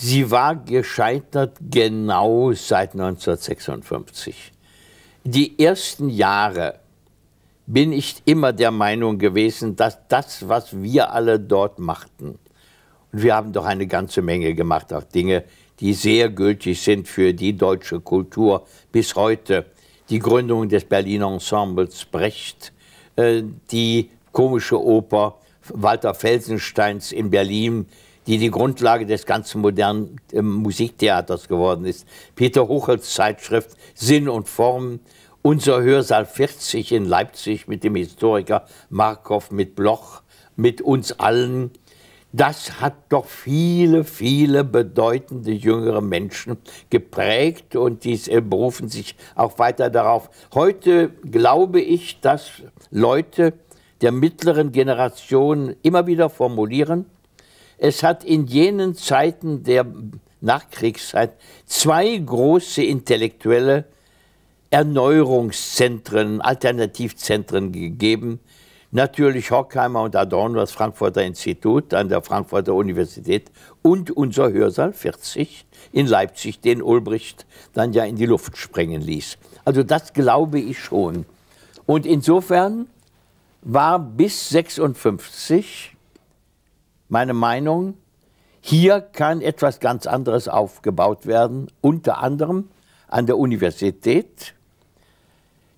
Sie war gescheitert genau seit 1956. Die ersten Jahre bin ich immer der Meinung gewesen, dass das, was wir alle dort machten, und wir haben doch eine ganze Menge gemacht, auch Dinge, die sehr gültig sind für die deutsche Kultur bis heute. Die Gründung des Berliner Ensembles Brecht, äh, die komische Oper Walter Felsensteins in Berlin, die die Grundlage des ganzen modernen äh, Musiktheaters geworden ist. Peter Hochels Zeitschrift Sinn und Form, unser Hörsaal 40 in Leipzig mit dem Historiker Markov, mit Bloch, mit uns allen. Das hat doch viele, viele bedeutende jüngere Menschen geprägt und die äh, berufen sich auch weiter darauf. Heute glaube ich, dass Leute der mittleren Generation immer wieder formulieren, es hat in jenen Zeiten der Nachkriegszeit zwei große intellektuelle Erneuerungszentren, Alternativzentren gegeben. Natürlich Horkheimer und Adorno, das Frankfurter Institut an der Frankfurter Universität und unser Hörsaal 40 in Leipzig, den Ulbricht dann ja in die Luft sprengen ließ. Also das glaube ich schon. Und insofern war bis 56 meine Meinung, hier kann etwas ganz anderes aufgebaut werden, unter anderem an der Universität.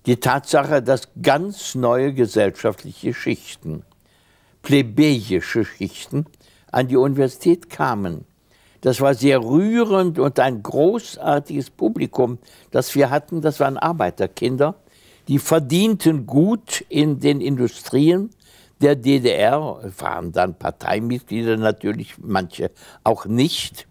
Die Tatsache, dass ganz neue gesellschaftliche Schichten, plebejische Schichten, an die Universität kamen. Das war sehr rührend und ein großartiges Publikum, das wir hatten. Das waren Arbeiterkinder, die verdienten gut in den Industrien der DDR, waren dann Parteimitglieder natürlich, manche auch nicht.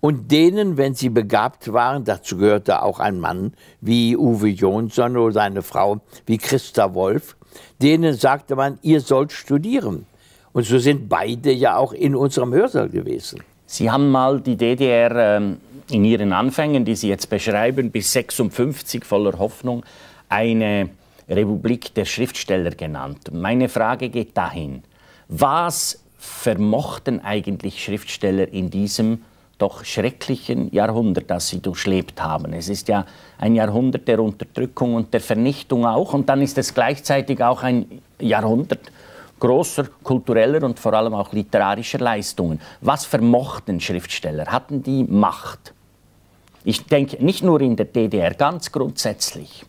Und denen, wenn sie begabt waren, dazu gehörte auch ein Mann wie Uwe Jonsson oder eine Frau wie Christa Wolf, denen sagte man, ihr sollt studieren. Und so sind beide ja auch in unserem Hörsaal gewesen. Sie haben mal die DDR ähm, in Ihren Anfängen, die Sie jetzt beschreiben, bis 56 voller Hoffnung, eine Republik der Schriftsteller genannt. Meine Frage geht dahin, was vermochten eigentlich Schriftsteller in diesem doch schrecklichen Jahrhundert, das sie durchlebt haben. Es ist ja ein Jahrhundert der Unterdrückung und der Vernichtung auch, und dann ist es gleichzeitig auch ein Jahrhundert großer kultureller und vor allem auch literarischer Leistungen. Was vermochten Schriftsteller? Hatten die Macht? Ich denke nicht nur in der DDR, ganz grundsätzlich.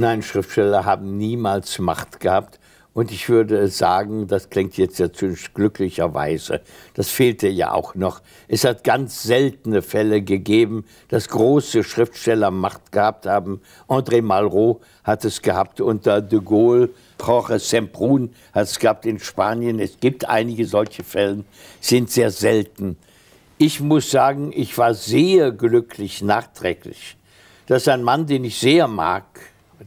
Nein, Schriftsteller haben niemals Macht gehabt. Und ich würde sagen, das klingt jetzt ja natürlich glücklicherweise, das fehlte ja auch noch. Es hat ganz seltene Fälle gegeben, dass große Schriftsteller Macht gehabt haben. André Malraux hat es gehabt unter de Gaulle, Jorge Semprun hat es gehabt in Spanien. Es gibt einige solche Fälle, sind sehr selten. Ich muss sagen, ich war sehr glücklich nachträglich, dass ein Mann, den ich sehr mag,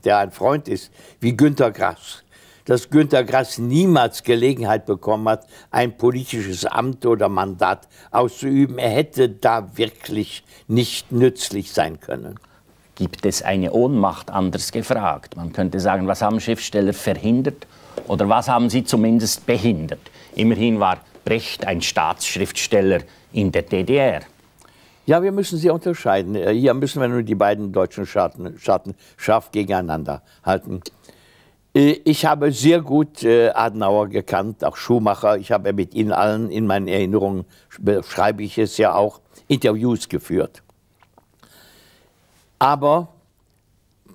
der ein Freund ist, wie Günter Grass, dass Günter Grass niemals Gelegenheit bekommen hat, ein politisches Amt oder Mandat auszuüben. Er hätte da wirklich nicht nützlich sein können. Gibt es eine Ohnmacht, anders gefragt? Man könnte sagen, was haben Schriftsteller verhindert oder was haben sie zumindest behindert? Immerhin war Brecht ein Staatsschriftsteller in der DDR. Ja, wir müssen sie unterscheiden. Äh, hier müssen wir nur die beiden deutschen Staaten, Staaten scharf gegeneinander halten. Äh, ich habe sehr gut äh, Adenauer gekannt, auch Schumacher. Ich habe mit ihnen allen in meinen Erinnerungen, beschreibe ich es ja auch, Interviews geführt. Aber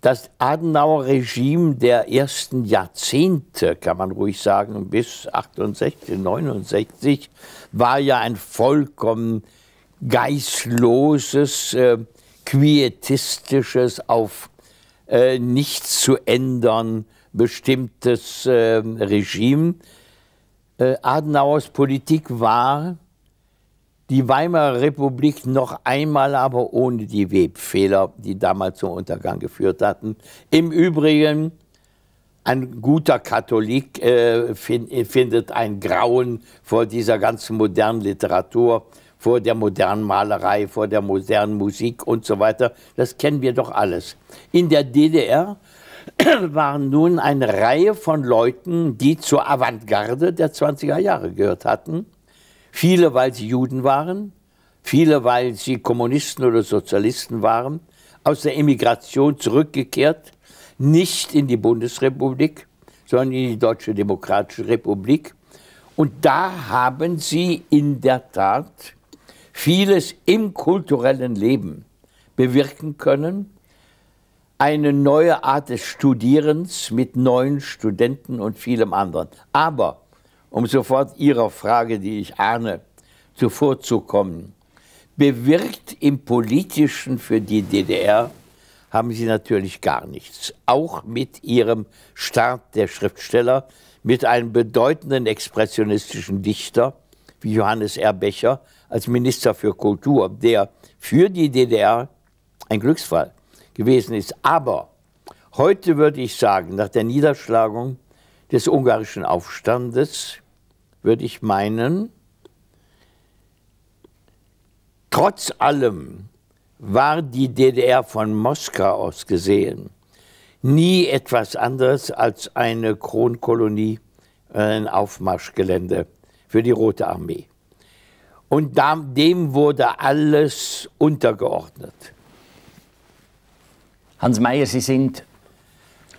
das Adenauer-Regime der ersten Jahrzehnte, kann man ruhig sagen, bis 68, 69, war ja ein vollkommen geistloses, äh, quietistisches, auf äh, nichts zu ändern bestimmtes äh, Regime. Äh, Adenauers Politik war die Weimarer Republik noch einmal, aber ohne die Webfehler, die damals zum Untergang geführt hatten. Im Übrigen, ein guter Katholik äh, find, findet ein Grauen vor dieser ganzen modernen Literatur vor der modernen Malerei, vor der modernen Musik und so weiter. Das kennen wir doch alles. In der DDR [CLEARS THROAT] waren nun eine Reihe von Leuten, die zur Avantgarde der 20er Jahre gehört hatten. Viele, weil sie Juden waren, viele, weil sie Kommunisten oder Sozialisten waren, aus der Emigration zurückgekehrt, nicht in die Bundesrepublik, sondern in die Deutsche Demokratische Republik. Und da haben sie in der Tat vieles im kulturellen Leben bewirken können, eine neue Art des Studierens mit neuen Studenten und vielem anderen. Aber, um sofort Ihrer Frage, die ich ahne, zuvorzukommen, bewirkt im politischen für die DDR haben sie natürlich gar nichts. Auch mit ihrem Start der Schriftsteller, mit einem bedeutenden expressionistischen Dichter wie Johannes R. Becher, als Minister für Kultur, der für die DDR ein Glücksfall gewesen ist. Aber heute würde ich sagen, nach der Niederschlagung des ungarischen Aufstandes, würde ich meinen, trotz allem war die DDR von Moskau aus gesehen nie etwas anderes als eine Kronkolonie, äh, ein Aufmarschgelände für die Rote Armee. Und dem wurde alles untergeordnet. Hans Meyer, Sie sind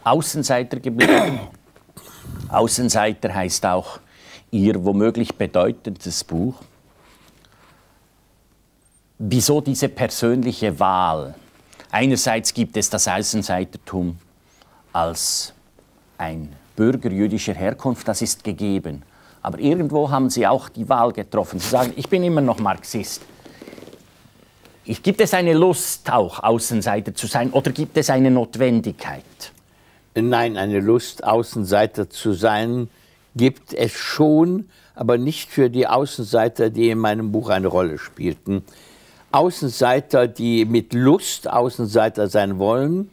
Außenseiter geblieben. [COUGHS] Außenseiter heißt auch Ihr womöglich bedeutendes Buch. Wieso diese persönliche Wahl? Einerseits gibt es das Außenseitertum als ein Bürger jüdischer Herkunft, das ist gegeben. Aber irgendwo haben Sie auch die Wahl getroffen. Sie sagen, ich bin immer noch Marxist. Ich, gibt es eine Lust auch, Außenseiter zu sein, oder gibt es eine Notwendigkeit? Nein, eine Lust, Außenseiter zu sein, gibt es schon, aber nicht für die Außenseiter, die in meinem Buch eine Rolle spielten. Außenseiter, die mit Lust Außenseiter sein wollen,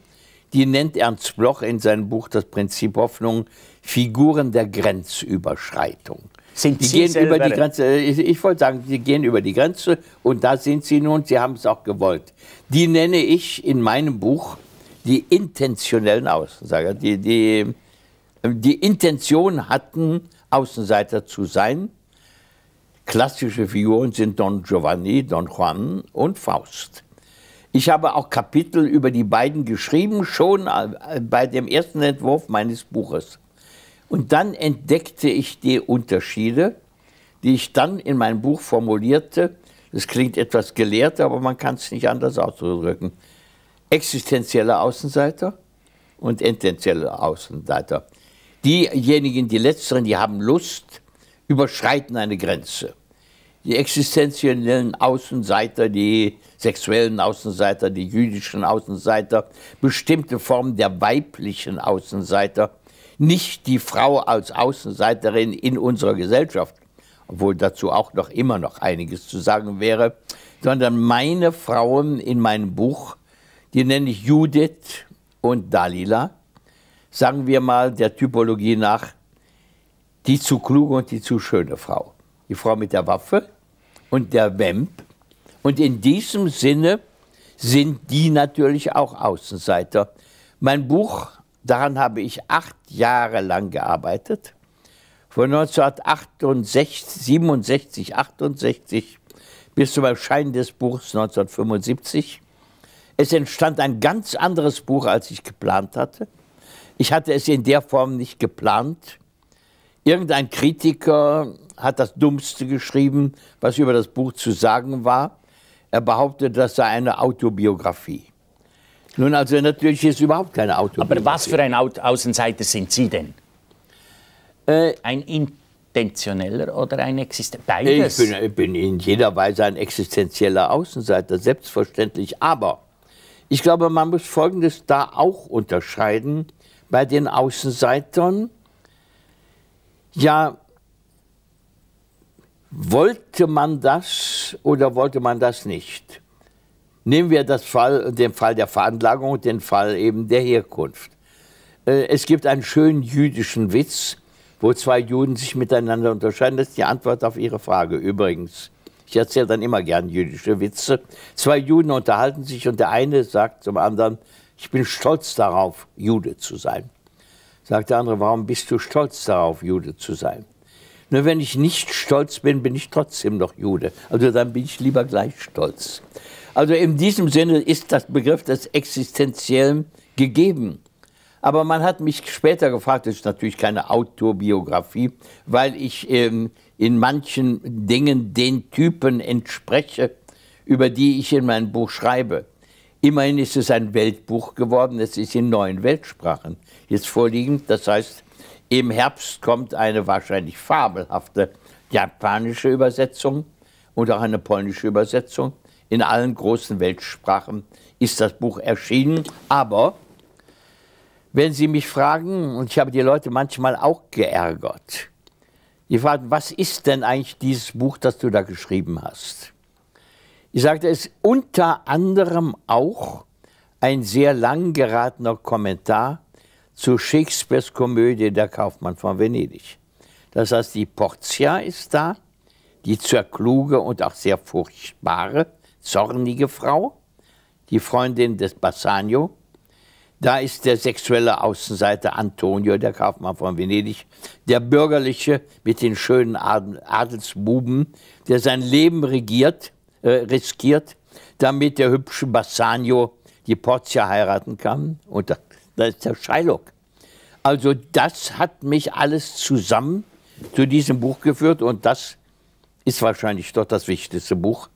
die nennt Ernst Bloch in seinem Buch Das Prinzip Hoffnung Figuren der Grenzüberschreitung. Sind die Sie gehen über die Grenze. Äh, ich, ich wollte sagen, sie gehen über die Grenze und da sind sie nun. Sie haben es auch gewollt. Die nenne ich in meinem Buch die intentionellen Außenseiter. Die, die, äh, die Intention hatten, Außenseiter zu sein. Klassische Figuren sind Don Giovanni, Don Juan und Faust. Ich habe auch Kapitel über die beiden geschrieben, schon äh, bei dem ersten Entwurf meines Buches. Und dann entdeckte ich die Unterschiede, die ich dann in meinem Buch formulierte. Das klingt etwas gelehrt, aber man kann es nicht anders ausdrücken. Existenzielle Außenseiter und intenzielle Außenseiter. Diejenigen, die letzteren, die haben Lust, überschreiten eine Grenze die existenziellen Außenseiter, die sexuellen Außenseiter, die jüdischen Außenseiter, bestimmte Formen der weiblichen Außenseiter, nicht die Frau als Außenseiterin in unserer Gesellschaft, obwohl dazu auch noch immer noch einiges zu sagen wäre, sondern meine Frauen in meinem Buch, die nenne ich Judith und Dalila, sagen wir mal der Typologie nach, die zu kluge und die zu schöne Frau. Die Frau mit der Waffe, und der WEMP. Und in diesem Sinne sind die natürlich auch Außenseiter. Mein Buch, daran habe ich acht Jahre lang gearbeitet, von 1967, 68 bis zum Erscheinen des Buchs 1975. Es entstand ein ganz anderes Buch, als ich geplant hatte. Ich hatte es in der Form nicht geplant. Irgendein Kritiker hat das Dummste geschrieben, was über das Buch zu sagen war. Er behauptet, das sei eine Autobiografie. Nun, also natürlich ist es überhaupt keine Autobiografie. Aber was für ein Au Außenseiter sind Sie denn? Äh, ein intentioneller oder ein existenzieller? Ich bin, ich bin in jeder Weise ein existenzieller Außenseiter, selbstverständlich. Aber ich glaube, man muss Folgendes da auch unterscheiden. Bei den Außenseitern ja, wollte man das oder wollte man das nicht? Nehmen wir das Fall, den Fall der Veranlagung und den Fall eben der Herkunft. Äh, es gibt einen schönen jüdischen Witz, wo zwei Juden sich miteinander unterscheiden. Das ist die Antwort auf Ihre Frage übrigens. Ich erzähle dann immer gern jüdische Witze. Zwei Juden unterhalten sich und der eine sagt zum anderen, ich bin stolz darauf, Jude zu sein sagt der andere, warum bist du stolz darauf, Jude zu sein? Nur wenn ich nicht stolz bin, bin ich trotzdem noch Jude. Also dann bin ich lieber gleich stolz. Also in diesem Sinne ist das Begriff des Existenziellen gegeben. Aber man hat mich später gefragt, das ist natürlich keine Autobiografie, weil ich ähm, in manchen Dingen den Typen entspreche, über die ich in meinem Buch schreibe. Immerhin ist es ein Weltbuch geworden, es ist in neun Weltsprachen jetzt vorliegen. Das heißt, im Herbst kommt eine wahrscheinlich fabelhafte japanische Übersetzung und auch eine polnische Übersetzung. In allen großen Weltsprachen ist das Buch erschienen. Aber wenn Sie mich fragen, und ich habe die Leute manchmal auch geärgert, die fragen, was ist denn eigentlich dieses Buch, das du da geschrieben hast? Ich sagte, es ist unter anderem auch ein sehr lang geratener Kommentar zu Shakespeares Komödie Der Kaufmann von Venedig. Das heißt, die Portia ist da, die zur kluge und auch sehr furchtbare, zornige Frau, die Freundin des Bassanio. Da ist der sexuelle Außenseiter Antonio, der Kaufmann von Venedig, der bürgerliche mit den schönen Adelsbuben, der sein Leben regiert, äh, riskiert, damit der hübsche Bassanio die Portia heiraten kann. Und das da ist der Shylock. Also das hat mich alles zusammen zu diesem Buch geführt und das ist wahrscheinlich doch das wichtigste Buch,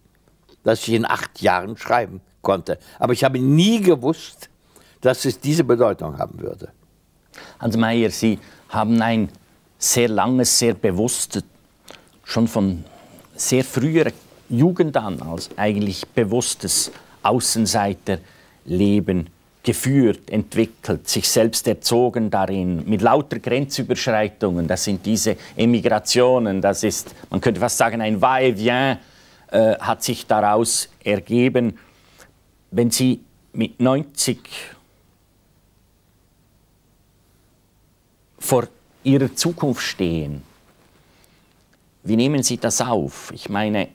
das ich in acht Jahren schreiben konnte. Aber ich habe nie gewusst, dass es diese Bedeutung haben würde. Hans Meyer, Sie haben ein sehr langes, sehr bewusstes, schon von sehr früher Jugend an als eigentlich bewusstes Außenseiterleben geführt, entwickelt, sich selbst erzogen darin, mit lauter Grenzüberschreitungen. Das sind diese Emigrationen, das ist, man könnte fast sagen, ein Va-et-vient äh, hat sich daraus ergeben. Wenn Sie mit 90 vor Ihrer Zukunft stehen, wie nehmen Sie das auf? Ich meine,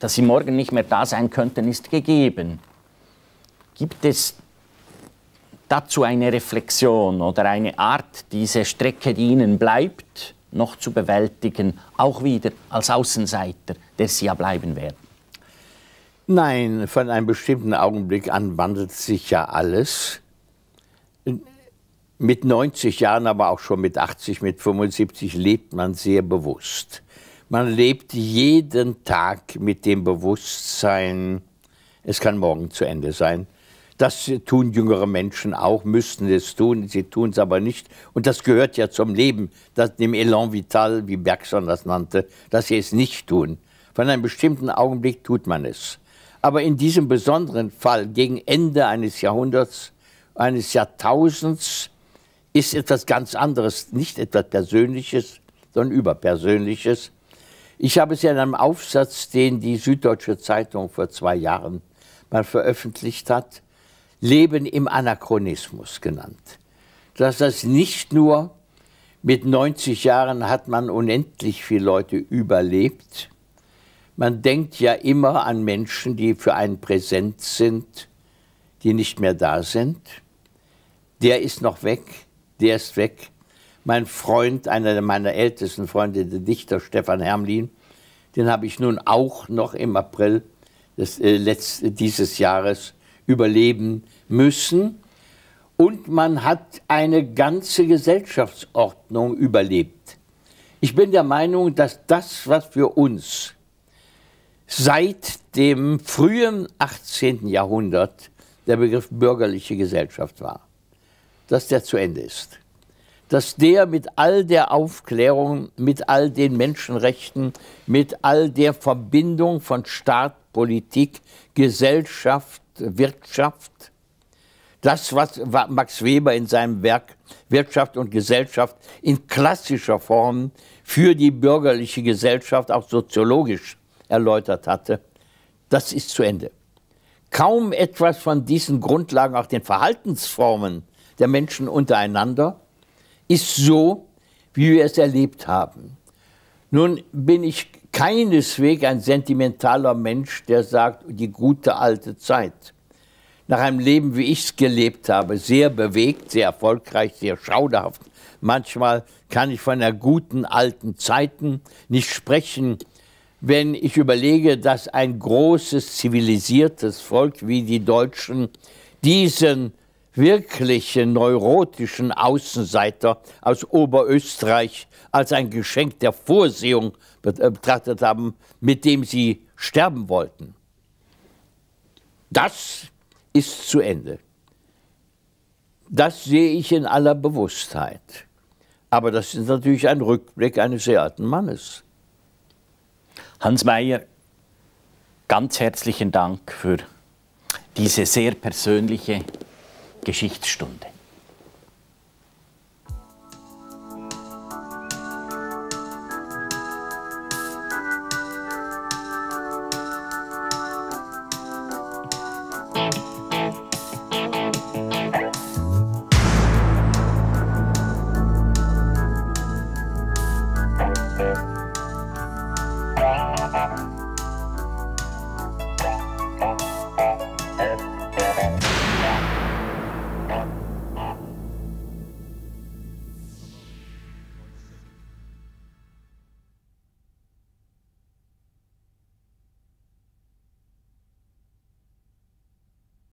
dass Sie morgen nicht mehr da sein könnten, ist gegeben. Gibt es dazu eine Reflexion oder eine Art, diese Strecke, die Ihnen bleibt, noch zu bewältigen, auch wieder als Außenseiter, der Sie ja bleiben werden? Nein, von einem bestimmten Augenblick an wandelt sich ja alles. Mit 90 Jahren, aber auch schon mit 80, mit 75 lebt man sehr bewusst. Man lebt jeden Tag mit dem Bewusstsein, es kann morgen zu Ende sein, das tun jüngere Menschen auch, müssten es tun, sie tun es aber nicht. Und das gehört ja zum Leben, das, dem Elan vital, wie Bergson das nannte, dass sie es nicht tun. Von einem bestimmten Augenblick tut man es. Aber in diesem besonderen Fall, gegen Ende eines Jahrhunderts, eines Jahrtausends, ist etwas ganz anderes, nicht etwas Persönliches, sondern Überpersönliches. Ich habe es ja in einem Aufsatz, den die Süddeutsche Zeitung vor zwei Jahren mal veröffentlicht hat, Leben im Anachronismus genannt. Dass das nicht nur mit 90 Jahren hat man unendlich viele Leute überlebt. Man denkt ja immer an Menschen, die für einen präsent sind, die nicht mehr da sind. Der ist noch weg, der ist weg. Mein Freund, einer meiner ältesten Freunde, der Dichter Stefan Hermlin, den habe ich nun auch noch im April des, äh, letzt, dieses Jahres überleben müssen. Und man hat eine ganze Gesellschaftsordnung überlebt. Ich bin der Meinung, dass das, was für uns seit dem frühen 18. Jahrhundert der Begriff bürgerliche Gesellschaft war, dass der zu Ende ist. Dass der mit all der Aufklärung, mit all den Menschenrechten, mit all der Verbindung von Staat, Politik, Gesellschaft, Wirtschaft, das, was Max Weber in seinem Werk Wirtschaft und Gesellschaft in klassischer Form für die bürgerliche Gesellschaft auch soziologisch erläutert hatte, das ist zu Ende. Kaum etwas von diesen Grundlagen, auch den Verhaltensformen der Menschen untereinander, ist so, wie wir es erlebt haben. Nun bin ich keineswegs ein sentimentaler Mensch, der sagt, die gute alte Zeit. Nach einem Leben, wie ich es gelebt habe, sehr bewegt, sehr erfolgreich, sehr schauderhaft. Manchmal kann ich von der guten alten Zeiten nicht sprechen, wenn ich überlege, dass ein großes zivilisiertes Volk wie die Deutschen diesen wirkliche neurotischen Außenseiter aus Oberösterreich als ein Geschenk der Vorsehung äh, betrachtet haben, mit dem sie sterben wollten. Das ist zu Ende. Das sehe ich in aller Bewusstheit. Aber das ist natürlich ein Rückblick eines sehr alten Mannes. Hans Meyer, ganz herzlichen Dank für diese sehr persönliche Geschichtsstunde.